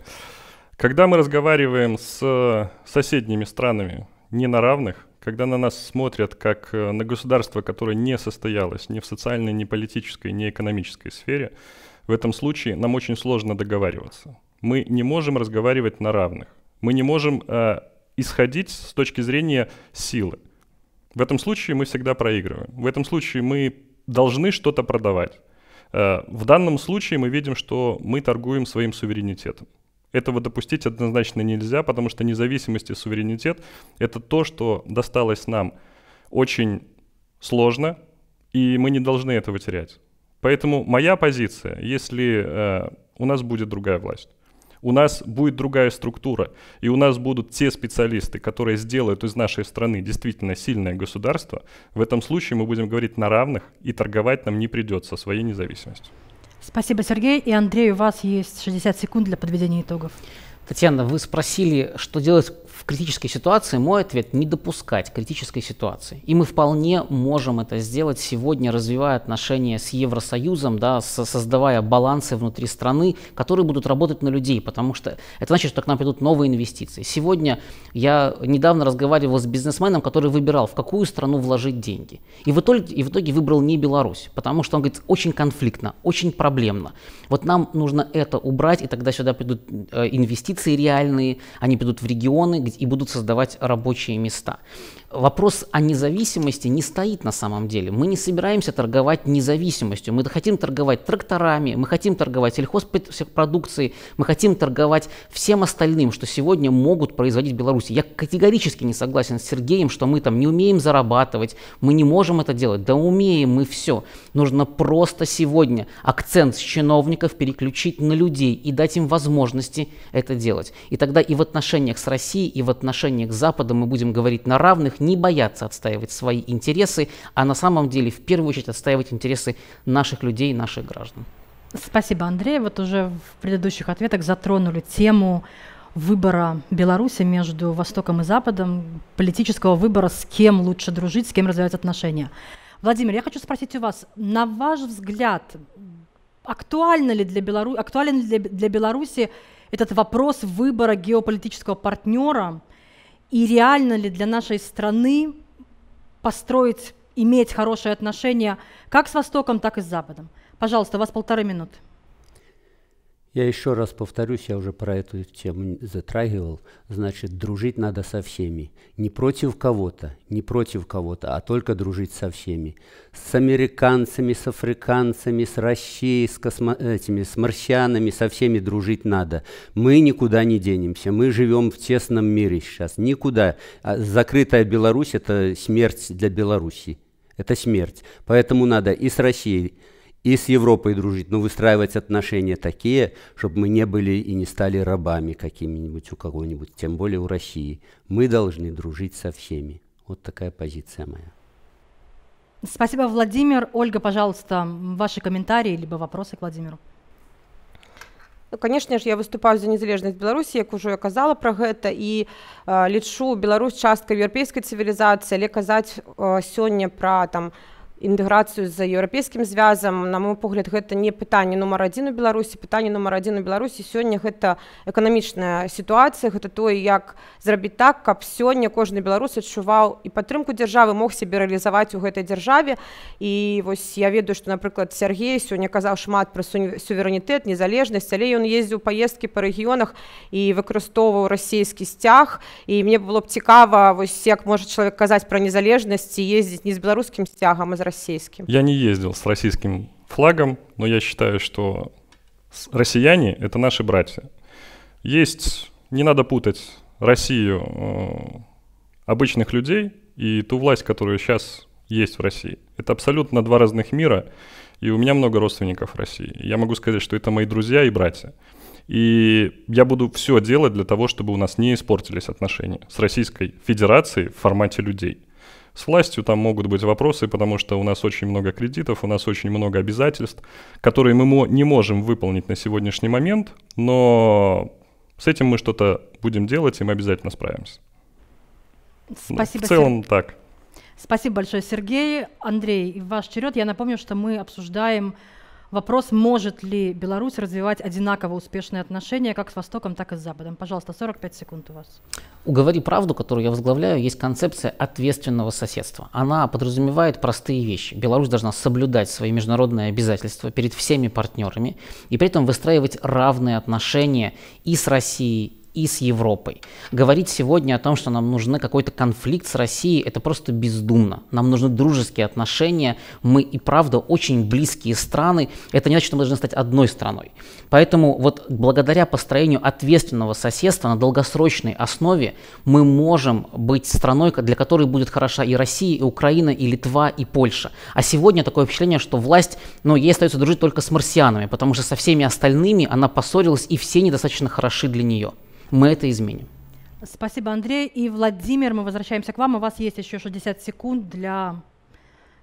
S2: Когда мы разговариваем с э, соседними странами не на равных, когда на нас смотрят как э, на государство, которое не состоялось ни в социальной, ни политической, ни экономической сфере, в этом случае нам очень сложно договариваться. Мы не можем разговаривать на равных. Мы не можем э, исходить с точки зрения силы. В этом случае мы всегда проигрываем. В этом случае мы должны что-то продавать. Э, в данном случае мы видим, что мы торгуем своим суверенитетом. Этого допустить однозначно нельзя, потому что независимость и суверенитет — это то, что досталось нам очень сложно, и мы не должны этого терять. Поэтому моя позиция, если э, у нас будет другая власть, у нас будет другая структура, и у нас будут те специалисты, которые сделают из нашей страны действительно сильное государство, в этом случае мы будем говорить на равных, и торговать нам не придется своей независимостью.
S1: Спасибо, Сергей. И Андрей, у вас есть 60 секунд для подведения итогов.
S2: Татьяна, вы спросили,
S3: что делать в критической ситуации. Мой ответ – не допускать критической ситуации. И мы вполне можем это сделать сегодня, развивая отношения с Евросоюзом, да, создавая балансы внутри страны, которые будут работать на людей, потому что это значит, что к нам придут новые инвестиции. Сегодня я недавно разговаривал с бизнесменом, который выбирал, в какую страну вложить деньги. И в итоге, и в итоге выбрал не Беларусь, потому что он говорит, очень конфликтно, очень проблемно. Вот нам нужно это убрать, и тогда сюда придут э, инвестиции, позиции реальные, они придут в регионы и будут создавать рабочие места. Вопрос о независимости не стоит на самом деле. Мы не собираемся торговать независимостью. Мы хотим торговать тракторами, мы хотим торговать сельхозпродукцией, мы хотим торговать всем остальным, что сегодня могут производить Беларуси. Я категорически не согласен с Сергеем, что мы там не умеем зарабатывать, мы не можем это делать. Да умеем мы все. Нужно просто сегодня акцент с чиновников переключить на людей и дать им возможности это делать делать. И тогда и в отношениях с Россией, и в отношениях с Западом мы будем говорить на равных, не бояться отстаивать свои интересы, а на самом деле в первую очередь отстаивать интересы наших людей, наших граждан.
S1: Спасибо, Андрей. Вот уже в предыдущих ответах затронули тему выбора Беларуси между Востоком и Западом, политического выбора, с кем лучше дружить, с кем развивать отношения. Владимир, я хочу спросить у вас, на ваш взгляд, актуально ли для, Белару... актуален ли для, для Беларуси этот вопрос выбора геополитического партнера и реально ли для нашей страны построить, иметь хорошие отношения как с Востоком, так и с Западом. Пожалуйста, у вас полторы минуты.
S4: Я еще раз повторюсь, я уже про эту тему затрагивал. Значит, дружить надо со всеми. Не против кого-то, не против кого-то, а только дружить со всеми. С американцами, с африканцами, с Россией, с, космо... этими, с марсианами, со всеми дружить надо. Мы никуда не денемся, мы живем в тесном мире сейчас. Никуда. А закрытая Беларусь – это смерть для Беларуси. Это смерть. Поэтому надо и с Россией и с Европой дружить, но выстраивать отношения такие, чтобы мы не были и не стали рабами какими-нибудь у кого-нибудь, тем более у России. Мы должны дружить со всеми. Вот такая позиция моя.
S1: Спасибо, Владимир. Ольга, пожалуйста, ваши комментарии либо вопросы к Владимиру.
S5: Ну, конечно ж я выступаю за незалежнасць беларусі як ужо я казала пра гэта і э, лічу Беларусь частка еўрапейскай цывілізацыі але казаць э, сёння пра там інтэграцыю за еўрапейскім звязам на мой погляд гэта не пытанне нумар адзін у беларусі пытанне нумар адзін у беларусі сёння гэта эканамічная сітуацыя гэта тое як зрабіць так каб сёння кожны беларус адчуваў і падтрымку дзяржавы мог себе рэалізаваць у гэтай дзяржаве і вось я ведаю што напрыклад Сергей сёння казаў шмат пра суверэнітэт незалежнасць але ён ездзіў паездкі па рэгіёнах і выкарыстоўваў расійскі сцяг і мне было б цікава вось як можа чалавек казаць пра незалежнасць ездзіць не з беларускім сцягам а з российским?
S2: Я не ездил с российским флагом, но я считаю, что россияне — это наши братья. Есть, не надо путать Россию э, обычных людей и ту власть, которую сейчас есть в России. Это абсолютно два разных мира, и у меня много родственников в России. Я могу сказать, что это мои друзья и братья. И я буду все делать для того, чтобы у нас не испортились отношения с Российской Федерацией в формате людей. С властью там могут быть вопросы, потому что у нас очень много кредитов, у нас очень много обязательств, которые мы не можем выполнить на сегодняшний момент, но с этим мы что-то будем делать, и мы обязательно справимся. Ну, Спасибо. В целом Сер... так.
S1: Спасибо большое, Сергей. Андрей, ваш черед. Я напомню, что мы обсуждаем Вопрос, может ли Беларусь развивать одинаково успешные отношения как с Востоком, так и с Западом? Пожалуйста, 45 секунд у вас.
S3: У правду», которую я возглавляю, есть концепция ответственного соседства. Она подразумевает простые вещи. Беларусь должна соблюдать свои международные обязательства перед всеми партнерами и при этом выстраивать равные отношения и с Россией, и с Европой. Говорить сегодня о том, что нам нужен какой-то конфликт с Россией, это просто бездумно. Нам нужны дружеские отношения. Мы и правда очень близкие страны. Это не значит, что мы должны стать одной страной. Поэтому вот благодаря построению ответственного соседства на долгосрочной основе мы можем быть страной, для которой будет хороша и Россия, и Украина, и Литва, и Польша. А сегодня такое впечатление, что власть, ну, ей остается дружить только с марсианами, потому что со всеми остальными она поссорилась, и все недостаточно хороши для нее мы это изменим.
S1: Спасибо, Андрей. И Владимир, мы возвращаемся к вам. У вас есть еще 60 секунд для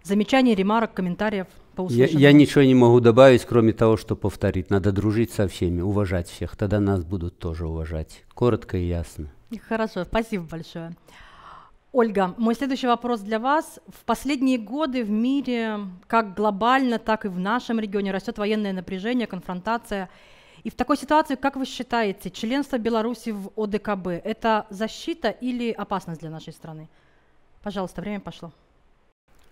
S1: замечаний, ремарок, комментариев по услышанному. Я, я
S4: ничего не могу добавить, кроме того, что повторить. Надо дружить со всеми, уважать всех. Тогда нас будут тоже уважать. Коротко и ясно.
S1: Хорошо, спасибо большое. Ольга, мой следующий вопрос для вас. В последние годы в мире, как глобально, так и в нашем регионе, растет военное напряжение, конфронтация – И в такой ситуации, как вы считаете, членство Беларуси в ОДКБ – это защита или опасность для нашей страны? Пожалуйста, время пошло.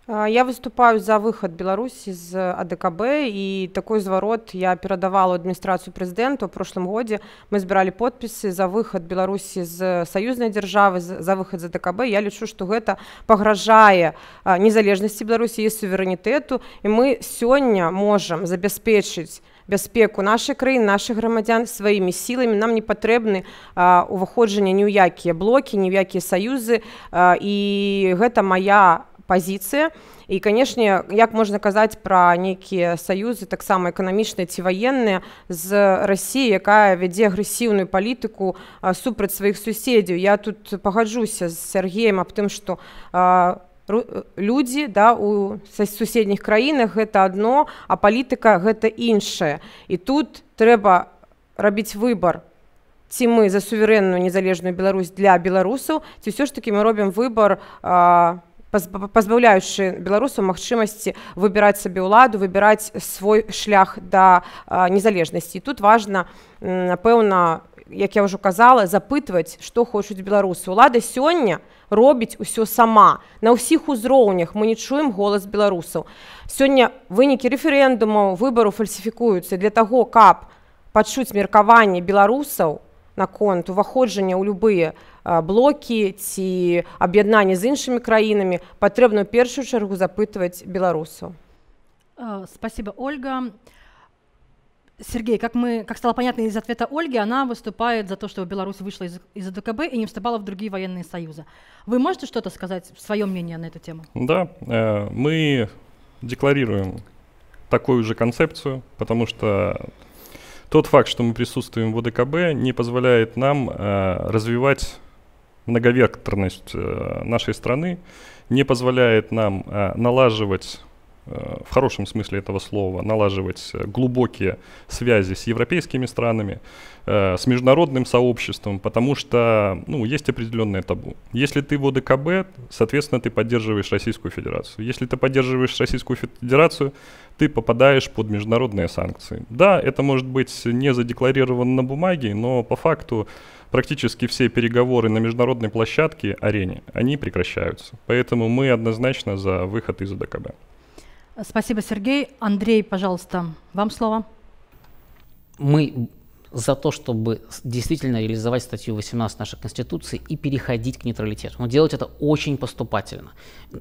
S5: Я выступаю за выход Беларуси из АДКБ, э, и такой зворот я передавала администрацию президента в прошлом году. Мы собирали подписи за выход Беларуси из э, союзной державы, за выход из АДКБ. Я лечу, что это погрожает независимости Беларуси и суверенитету, и мы сегодня можем обеспечить бяспеку нашай краіны нашых грамадзян сваімі сіламі нам не патрэбны уваходжанне ні ў якія блокі ніякія саюзы а, і гэта моя пазіцыя і канешне як можна казаць пра нейкія саюзы таксама эканамічныя ці ваенныя з рассіі якая вядзе агрэсіўную палітыку супраць сваіх суседзяў я тут пагаджуся з сергеем аб тым што у Э, людзі да у суседніх краінах гэта адно а палітыка гэта іншая і тут трэба рабіць выбор ці мы за суверэнную незалежную Беларусь для беларусаў ці ўсё ж такі мы робім выбор а, пазбаўляючы беларусу магчымасці выбіраць сабе ўладу выбіраць свой шлях да незалежнасці тут важна напэўна як я ўжо казала запытваць што хочуць беларусы лады сёння то робіць усё сама на ўсіх узроўнях мы не чуем голас беларусаў сёння вынікі рэферэндумаў выбару фальсіфікуюцца для таго каб пачуць меркаванне беларусаў наконт уваходжання ў любыя блокі ці аб'яднанні з іншымі краінамі патрэбна першую чаргу запытваць беларусаў
S1: спасибо ольга а Сергей, как, мы, как стало понятно из ответа Ольги, она выступает за то, чтобы Беларусь вышла из, из АДКБ и не вступала в другие военные союзы. Вы можете что-то сказать, свое мнение на эту тему?
S2: Да, э, мы декларируем такую же концепцию, потому что тот факт, что мы присутствуем в ОДКБ, не позволяет нам э, развивать многовекторность э, нашей страны, не позволяет нам э, налаживать Э, в хорошем смысле этого слова, налаживать э, глубокие связи с европейскими странами, э, с международным сообществом, потому что ну, есть определенное табу. Если ты в ОДКБ, соответственно, ты поддерживаешь Российскую Федерацию. Если ты поддерживаешь Российскую Федерацию, ты попадаешь под международные санкции. Да, это может быть не задекларировано на бумаге, но по факту практически все переговоры на международной площадке, арене, они прекращаются. Поэтому мы однозначно за выход из ОДКБ.
S1: Спасибо, Сергей. Андрей, пожалуйста, вам слово.
S3: Мы за то, чтобы действительно реализовать статью 18 нашей Конституции и переходить к нейтралитету. Но делать это очень поступательно.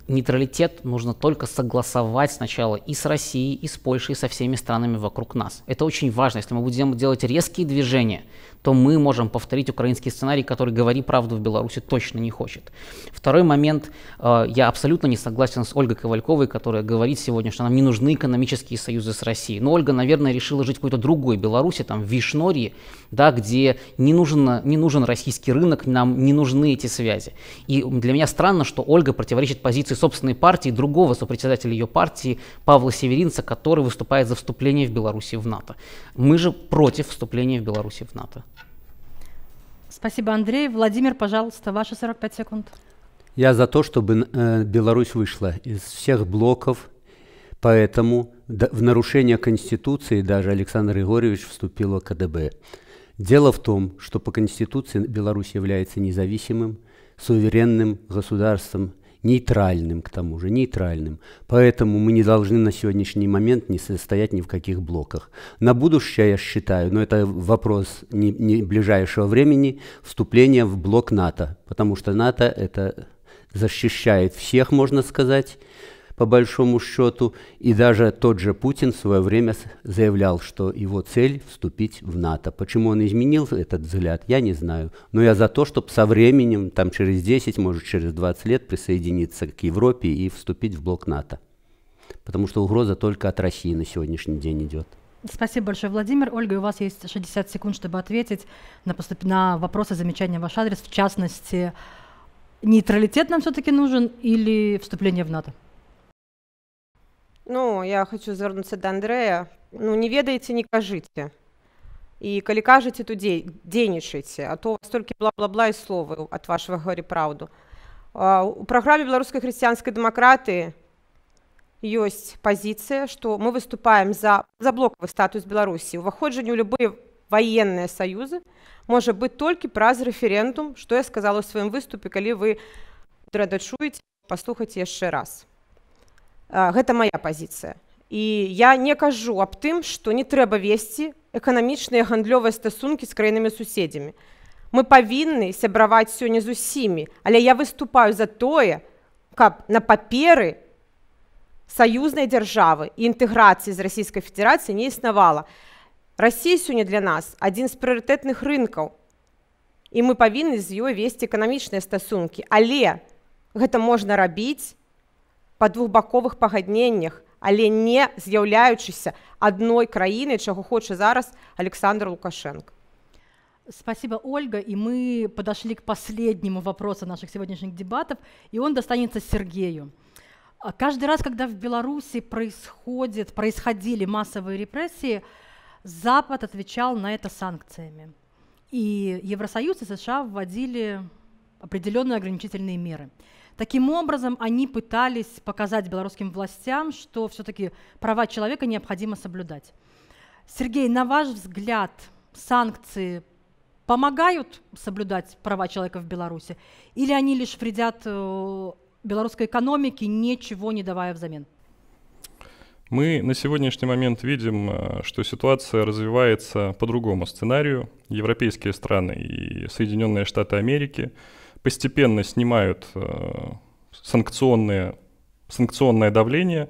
S3: Нейтралитет нужно только согласовать сначала и с Россией, и с Польшей, и со всеми странами вокруг нас. Это очень важно. Если мы будем делать резкие движения, то мы можем повторить украинский сценарий, который «говори правду» в Беларуси точно не хочет. Второй момент, э, я абсолютно не согласен с Ольгой Ковальковой, которая говорит сегодня, что нам не нужны экономические союзы с Россией. Но Ольга, наверное, решила жить в какой-то другой Беларуси, там, в Вишнории, да, где не нужен, не нужен российский рынок, нам не нужны эти связи. И для меня странно, что Ольга противоречит позиции собственной партии, другого сопредседателя ее партии, Павла Северинца, который выступает за вступление в Беларуси в НАТО. Мы же против вступления в Беларуси в НАТО.
S1: Спасибо, Андрей. Владимир, пожалуйста, ваши 45 секунд.
S4: Я за то, чтобы э, Беларусь вышла из всех блоков, поэтому да, в нарушение Конституции даже Александр Григорьевич вступил в КДБ. Дело в том, что по Конституции Беларусь является независимым, суверенным государством нейтральным к тому же, нейтральным. Поэтому мы не должны на сегодняшний момент не состоять ни в каких блоках. На будущее, я считаю, но это вопрос не, не ближайшего времени, вступление в блок НАТО, потому что НАТО это защищает всех, можно сказать, по большому счету, и даже тот же Путин в свое время заявлял, что его цель – вступить в НАТО. Почему он изменил этот взгляд, я не знаю, но я за то, чтобы со временем, там через 10, может через 20 лет присоединиться к Европе и вступить в блок НАТО. Потому что угроза только от России на сегодняшний день идет.
S1: Спасибо большое, Владимир. Ольга, у вас есть 60 секунд, чтобы ответить на, поступ... на вопросы, замечания в ваш адрес. В частности, нейтралитет нам все-таки нужен или вступление в НАТО?
S5: ну я хочу звярнуцца да Андрэя ну не ведаеце не кажыце і калі кажаце тудзей дзейнічайце а то столькі бла-бла-бла і словы ад вашего горе праўду у праграме беларускай хрысціянскай дэмакратыі ёсць пазіцыя што мы выступаем за за блоквы статус беларусі уваходжанню любые ваенныя саюзы можа быць толькі праз рэферэндум што я сказала ў сваім выступе калі вы дрэдачуеце паслухаць яшчэ раз у гэта моя пазіцыя і я не кажу аб тым што не трэба весці эканамічныя гандлёвыя стасункі з краінамі суседзямі мы павінны сябраваць сёння з усімі але я выступаю за тое каб на паперы саюзнай дзяржавы інтэграцыі з расійскай федэрацыі не існавала рассія сёння для нас адзін з прыоритэтных рынкаў і мы павінны з ёй весці эканамічныя стасункі але гэта можна рабіць па двухбаковых пагадненнях, але не з'яўляючыся адной краінай, чаго хоча зараз Александр Лукашенко.
S1: Спасибо, Ольга. И мы подошли к последнему вопросу наших сегодняшних дебатов, и он достанется Сергею. Каждый раз, когда в Беларуси происходит, происходили массовые репрессии, Запад отвечал на это санкциями. И Евросоюз и США вводили определенные ограничительные меры. Таким образом, они пытались показать белорусским властям, что все-таки права человека необходимо соблюдать. Сергей, на ваш взгляд, санкции помогают соблюдать права человека в Беларуси, или они лишь вредят э, белорусской экономике, ничего не давая взамен?
S2: Мы на сегодняшний момент видим, э, что ситуация развивается по другому сценарию. Европейские страны и Соединенные Штаты Америки – постепенно снимают э, санкционные, санкционное давление.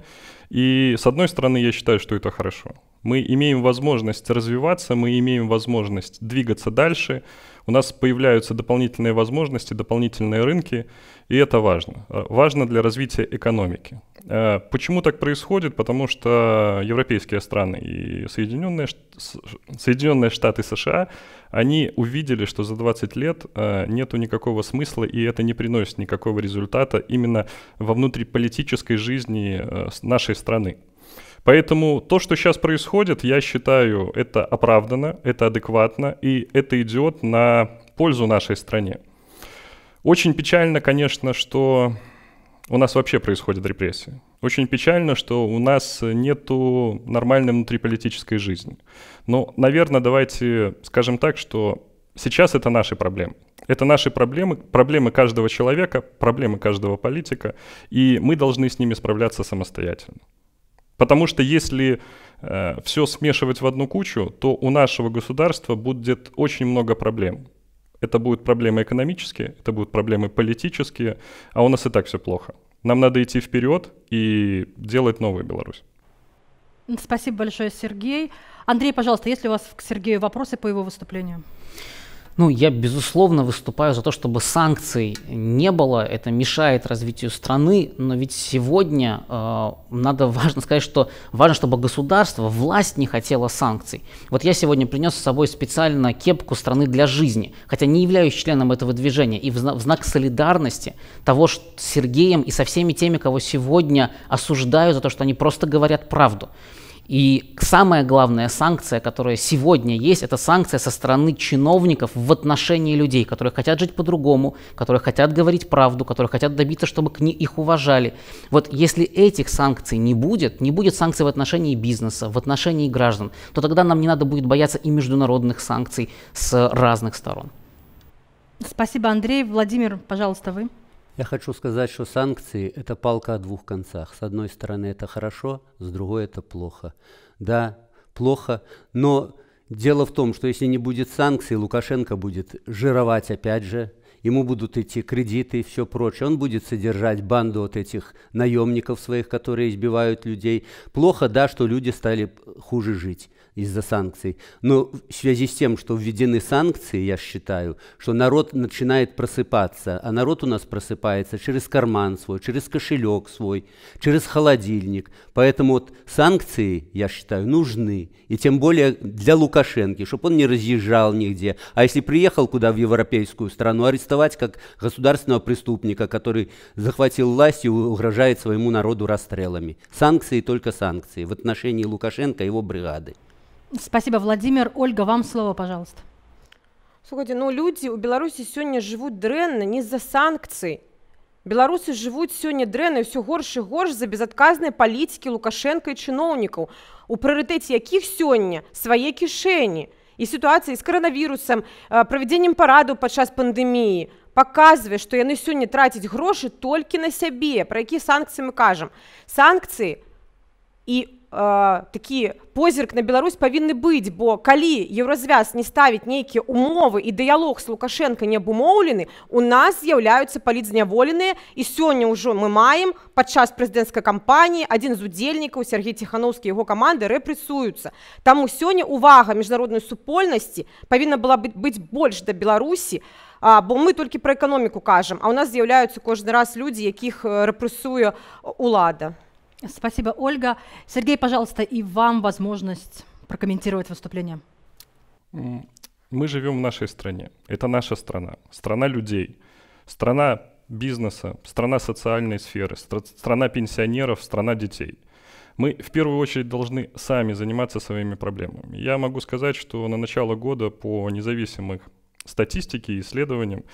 S2: И с одной стороны, я считаю, что это хорошо. Мы имеем возможность развиваться, мы имеем возможность двигаться дальше. У нас появляются дополнительные возможности, дополнительные рынки, и это важно. Э, важно для развития экономики. Э, почему так происходит? Потому что европейские страны и Соединенные, Соединенные Штаты США, они увидели, что за 20 лет э, нету никакого смысла, и это не приносит никакого результата именно во внутриполитической жизни э, нашей страны. Поэтому то, что сейчас происходит, я считаю, это оправдано, это адекватно, и это идет на пользу нашей стране. Очень печально, конечно, что у нас вообще происходят репрессии. Очень печально, что у нас нет нормальной внутриполитической жизни. Но, наверное, давайте скажем так, что сейчас это наши проблемы. Это наши проблемы, проблемы каждого человека, проблемы каждого политика, и мы должны с ними справляться самостоятельно. Потому что если э, все смешивать в одну кучу, то у нашего государства будет очень много проблем. Это будут проблемы экономические, это будут проблемы политические, а у нас и так все плохо. Нам надо идти вперед и делать новую Беларусь.
S1: Спасибо большое, Сергей. Андрей, пожалуйста, есть ли у вас к Сергею вопросы по его выступлению?
S3: Ну, я, безусловно, выступаю за то, чтобы санкций не было, это мешает развитию страны, но ведь сегодня э, надо важно сказать, что важно, чтобы государство, власть не хотела санкций. Вот я сегодня принес с собой специально кепку страны для жизни, хотя не являюсь членом этого движения, и в, в знак солидарности того, что с Сергеем и со всеми теми, кого сегодня осуждаю за то, что они просто говорят правду. И самая главная санкция, которая сегодня есть, это санкция со стороны чиновников в отношении людей, которые хотят жить по-другому, которые хотят говорить правду, которые хотят добиться, чтобы к ним их уважали. Вот если этих санкций не будет, не будет санкций в отношении бизнеса, в отношении граждан, то тогда нам не надо будет бояться и международных санкций с разных сторон.
S1: Спасибо, Андрей. Владимир, пожалуйста, вы.
S4: Я хочу сказать, что санкции – это палка о двух концах. С одной стороны, это хорошо, с другой – это плохо. Да, плохо, но дело в том, что если не будет санкций, Лукашенко будет жировать опять же, ему будут идти кредиты и все прочее. Он будет содержать банду от этих наемников своих, которые избивают людей. Плохо, да, что люди стали хуже жить из-за санкций. Но в связи с тем, что введены санкции, я считаю, что народ начинает просыпаться, а народ у нас просыпается через карман свой, через кошелек свой, через холодильник. Поэтому вот санкции, я считаю, нужны. И тем более для Лукашенко, чтобы он не разъезжал нигде. А если приехал куда в европейскую страну, арестовать как государственного преступника, который захватил власть и угрожает своему народу расстрелами. Санкции только санкции в отношении Лукашенко и его бригады.
S1: Спасибо, Владимир. Ольга, вам слово, пожалуйста.
S5: Слушайте, ну люди у Беларуси сегодня живут дрэнна не за санкции. Беларусы живут сегодня дрэнна і ўсё горш і горш за безотказные политики лукашенко и чиновников. у прыярытэце якіх сёння свае кішэні. І сітуацыі з каранавірусам, э, правядзеннем параду час пандемии показывает, что яны сегодня тратить гроши только на себе. Про какие санкции мы кажем? Санкции и э, такі позірк на Беларусь павінны быць бо калі еўразвяз не ставіць нейкія умовы і дыялог с лукашенко не абумоўлены у нас з'яўляюцца палітзняволеныя і сёння ўжо мы маем падчас прэзідэнцкай кампаніі адзін з удзельнікаў Сергей ціхановскі яго каманды рэпрессуюцца таму сёння увага міжнароднай супольнасці павінна была быць быць больш да беларусі а А, бо мы толькі пра эканоміку кажам, а ў нас з'яўляюцца кожны раз людзі, якіх рэпрысуе ўлада.
S1: Спасибо, Ольга. Сергей, пожалуйста, и вам возможность прокомментировать выступление.
S2: Мы живем в нашей стране. Это наша страна. Страна людей. Страна бизнеса, страна социальной сферы, страна пенсионеров, страна детей. Мы в первую очередь должны сами заниматься своими проблемами. Я могу сказать, что на начало года по независимых статистике и исследованиям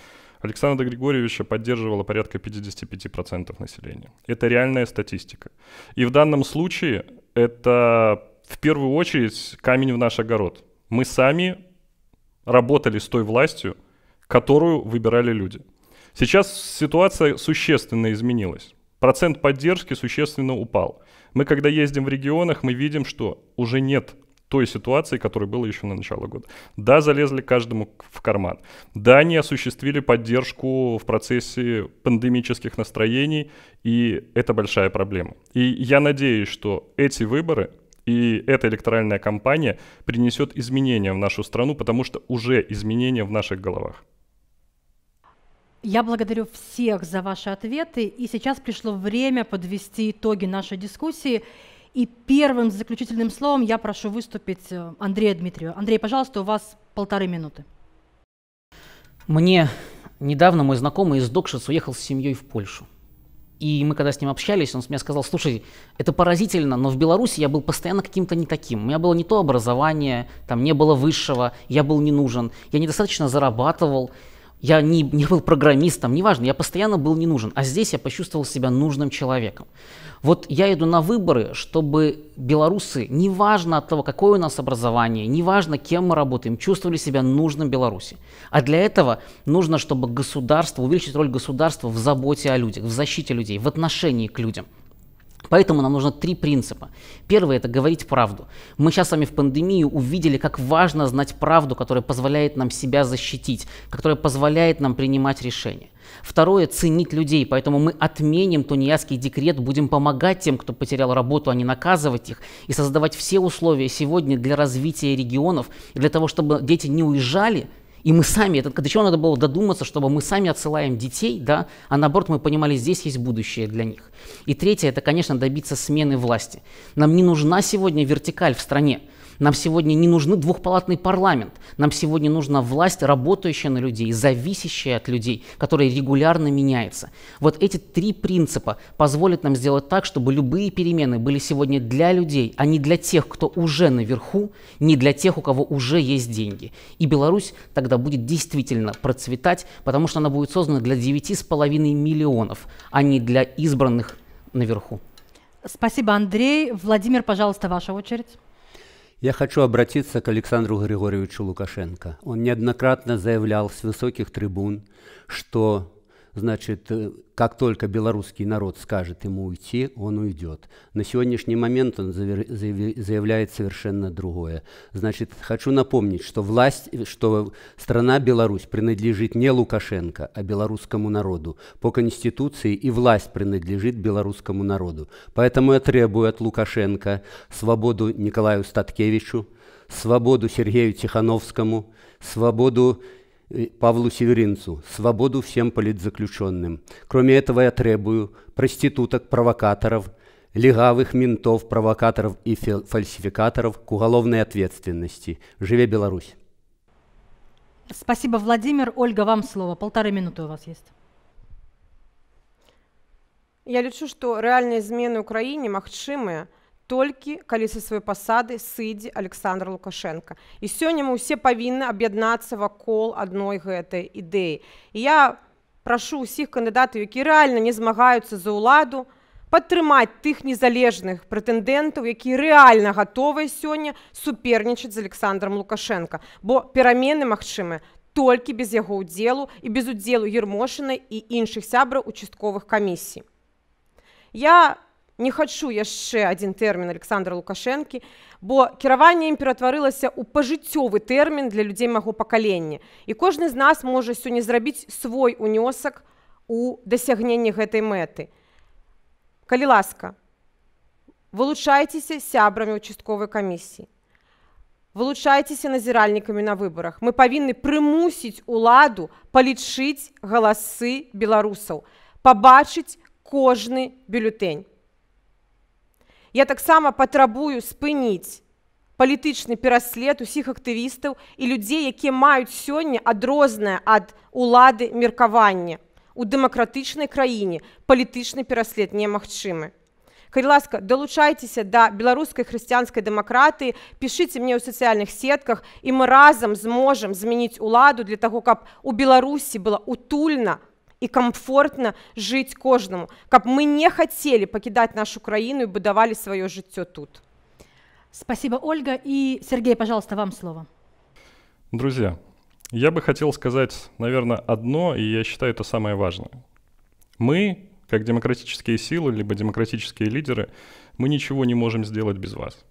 S2: Александра Григорьевича поддерживало порядка 55% населения. Это реальная статистика. И в данном случае это в первую очередь камень в наш огород. Мы сами работали с той властью, которую выбирали люди. Сейчас ситуация существенно изменилась. Процент поддержки существенно упал. Мы, когда ездим в регионах, мы видим, что уже нет той ситуации, которая была еще на начало года. Да, залезли каждому в карман. Да, они осуществили поддержку в процессе пандемических настроений, и это большая проблема. И я надеюсь, что эти выборы и эта электоральная кампания принесет изменения в нашу страну, потому что уже изменения в наших головах.
S1: Я благодарю всех за ваши ответы, и сейчас пришло время подвести итоги нашей дискуссии. И первым заключительным словом я прошу выступить э, Андрея Дмитриева. Андрей, пожалуйста, у вас полторы минуты.
S3: Мне недавно мой знакомый из Докшиц уехал с семьей в Польшу. И мы когда с ним общались, он мне сказал, слушай, это поразительно, но в Беларуси я был постоянно каким-то не таким. У меня было не то образование, там не было высшего, я был не нужен, я недостаточно зарабатывал. Я не, не был программистом, неважно, я постоянно был не нужен. А здесь я почувствовал себя нужным человеком. Вот я иду на выборы, чтобы белорусы, неважно от того, какое у нас образование, неважно, кем мы работаем, чувствовали себя нужным Беларуси. А для этого нужно, чтобы государство, увеличить роль государства в заботе о людях, в защите людей, в отношении к людям. Поэтому нам нужно три принципа. Первое – это говорить правду. Мы сейчас с вами в пандемию увидели, как важно знать правду, которая позволяет нам себя защитить, которая позволяет нам принимать решения. Второе – ценить людей, поэтому мы отменим тунеядский декрет, будем помогать тем, кто потерял работу, а не наказывать их, и создавать все условия сегодня для развития регионов, для того, чтобы дети не уезжали – и мы сами, это, до чего надо было додуматься, чтобы мы сами отсылаем детей, да, а наоборот мы понимали, здесь есть будущее для них. И третье, это, конечно, добиться смены власти. Нам не нужна сегодня вертикаль в стране. Нам сегодня не нужны двухпалатный парламент. Нам сегодня нужна власть, работающая на людей, зависящая от людей, которая регулярно меняется. Вот эти три принципа позволят нам сделать так, чтобы любые перемены были сегодня для людей, а не для тех, кто уже наверху, не для тех, у кого уже есть деньги. И Беларусь тогда будет действительно процветать, потому что она будет создана для 9,5 миллионов, а не для избранных наверху.
S1: Спасибо, Андрей. Владимир, пожалуйста, ваша очередь.
S3: Я хочу обратиться к Александру
S4: Григорьевичу Лукашенко. Он неоднократно заявлял с высоких трибун, что Значит, э, как только белорусский народ скажет ему уйти, он уйдет. На сегодняшний момент он заявляет совершенно другое. Значит, хочу напомнить, что власть, э, что страна Беларусь принадлежит не Лукашенко, а белорусскому народу. По Конституции и власть принадлежит белорусскому народу. Поэтому я требую от Лукашенко свободу Николаю Статкевичу, свободу Сергею Тихановскому, свободу Павлу Северинцу «Свободу всем политзаключенным». Кроме этого я требую проституток, провокаторов, легавых ментов, провокаторов и фальсификаторов к уголовной ответственности. Живе Беларусь!
S1: Спасибо, Владимир. Ольга, вам слово. Полторы минуты у вас есть.
S5: Я лічу, что реальные змены ў краіне магчымыя толькі калі са сваёй пасады сыдзе александр лукашенко і сёння мы ўсе павінны аб'яднацца вакол адной гэтай ідэі я прашу ўсіх кандыдатаў які рэальна не змагаюцца за ўладу падтрымаць тых незалежных прэтэндэнтаў які рэальна гатовыя сёння супернічаць з александром лукашенко бо перамены магчымы толькі без яго ўдзелу і без удзелу ермошаны і іншых сябраў участковых камісій я не не хачу яшчэ адзін тэрмін александра лукашэнкі бо кіраванне ім ператварылася ў пажыццёвы тэрмін для людзей маго пакалення і кожны з нас можа сёння зрабіць свой унёсак у дасягненні гэтай мэты калі ласка вылучайцеся сябрамі участковай камісіі вылучайцеся назіральнікамі на выбарах мы павінны прымусіць уладу палічыць галасы беларусаў пабачыць кожны бюлетень Я таксама патрабую спыніць палітычны пераслед усіх актывістаў і людзей, якія маюць сёння адрознае ад улады меркавання. У дэмакратычнай краіне палітычны пераслед немагчымы. Калі ласка, далучайцеся да беларускай хрысціянскай дэмакратыі, пішыце мне ў сацыяльных сетках і мы разам зможам змяніць уладу для таго, каб у Беларусі была утульна и комфортно жить кожному, как мы не хотели покидать нашу країну і будавали свое життя тут. Спасибо, Ольга. И, Сергей, пожалуйста, вам слово.
S2: Друзья, я бы хотел сказать, наверное, одно, и я считаю это самое важное. Мы, как демократические силы, либо демократические лидеры, мы ничего не можем сделать без вас.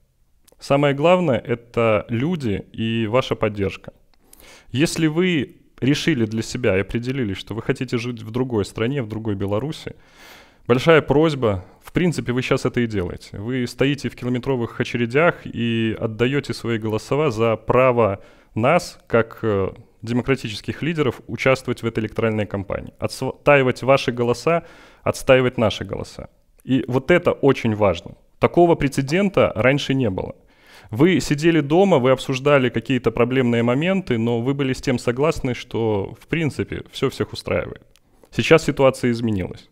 S2: Самое главное — это люди и ваша поддержка. Если вы решили для себя и определили, что вы хотите жить в другой стране, в другой Беларуси, большая просьба, в принципе, вы сейчас это и делаете. Вы стоите в километровых очередях и отдаете свои голоса за право нас, как э, демократических лидеров, участвовать в этой электоральной кампании, отстаивать ваши голоса, отстаивать наши голоса. И вот это очень важно. Такого прецедента раньше не было – вы сидели дома, вы обсуждали какие-то проблемные моменты, но вы были с тем согласны, что в принципе все всех устраивает. Сейчас ситуация изменилась.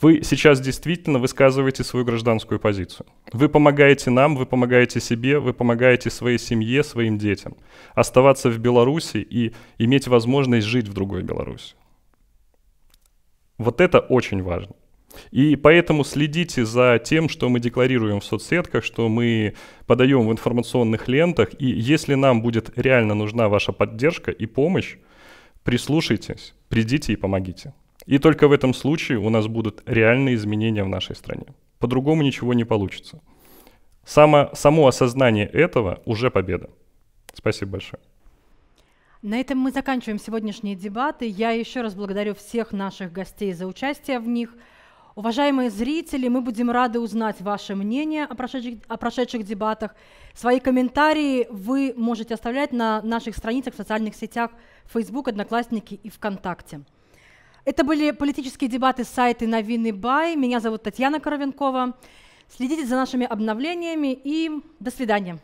S2: Вы сейчас действительно высказываете свою гражданскую позицию. Вы помогаете нам, вы помогаете себе, вы помогаете своей семье, своим детям. Оставаться в Беларуси и иметь возможность жить в другой Беларуси. Вот это очень важно. И поэтому следите за тем, что мы декларируем в соцсетках, что мы подаем в информационных лентах. И если нам будет реально нужна ваша поддержка и помощь, прислушайтесь, придите и помогите. И только в этом случае у нас будут реальные изменения в нашей стране. По-другому ничего не получится. Само, само осознание этого уже победа. Спасибо большое.
S1: На этом мы заканчиваем сегодняшние дебаты. Я еще раз благодарю всех наших гостей за участие в них – Уважаемые зрители, мы будем рады узнать ваше мнение о прошедших, о прошедших дебатах. Свои комментарии вы можете оставлять на наших страницах в социальных сетях Facebook, Одноклассники и ВКонтакте. Это были политические дебаты сайта «Новины Бай». Меня зовут Татьяна Коровенкова. Следите за нашими обновлениями и до свидания.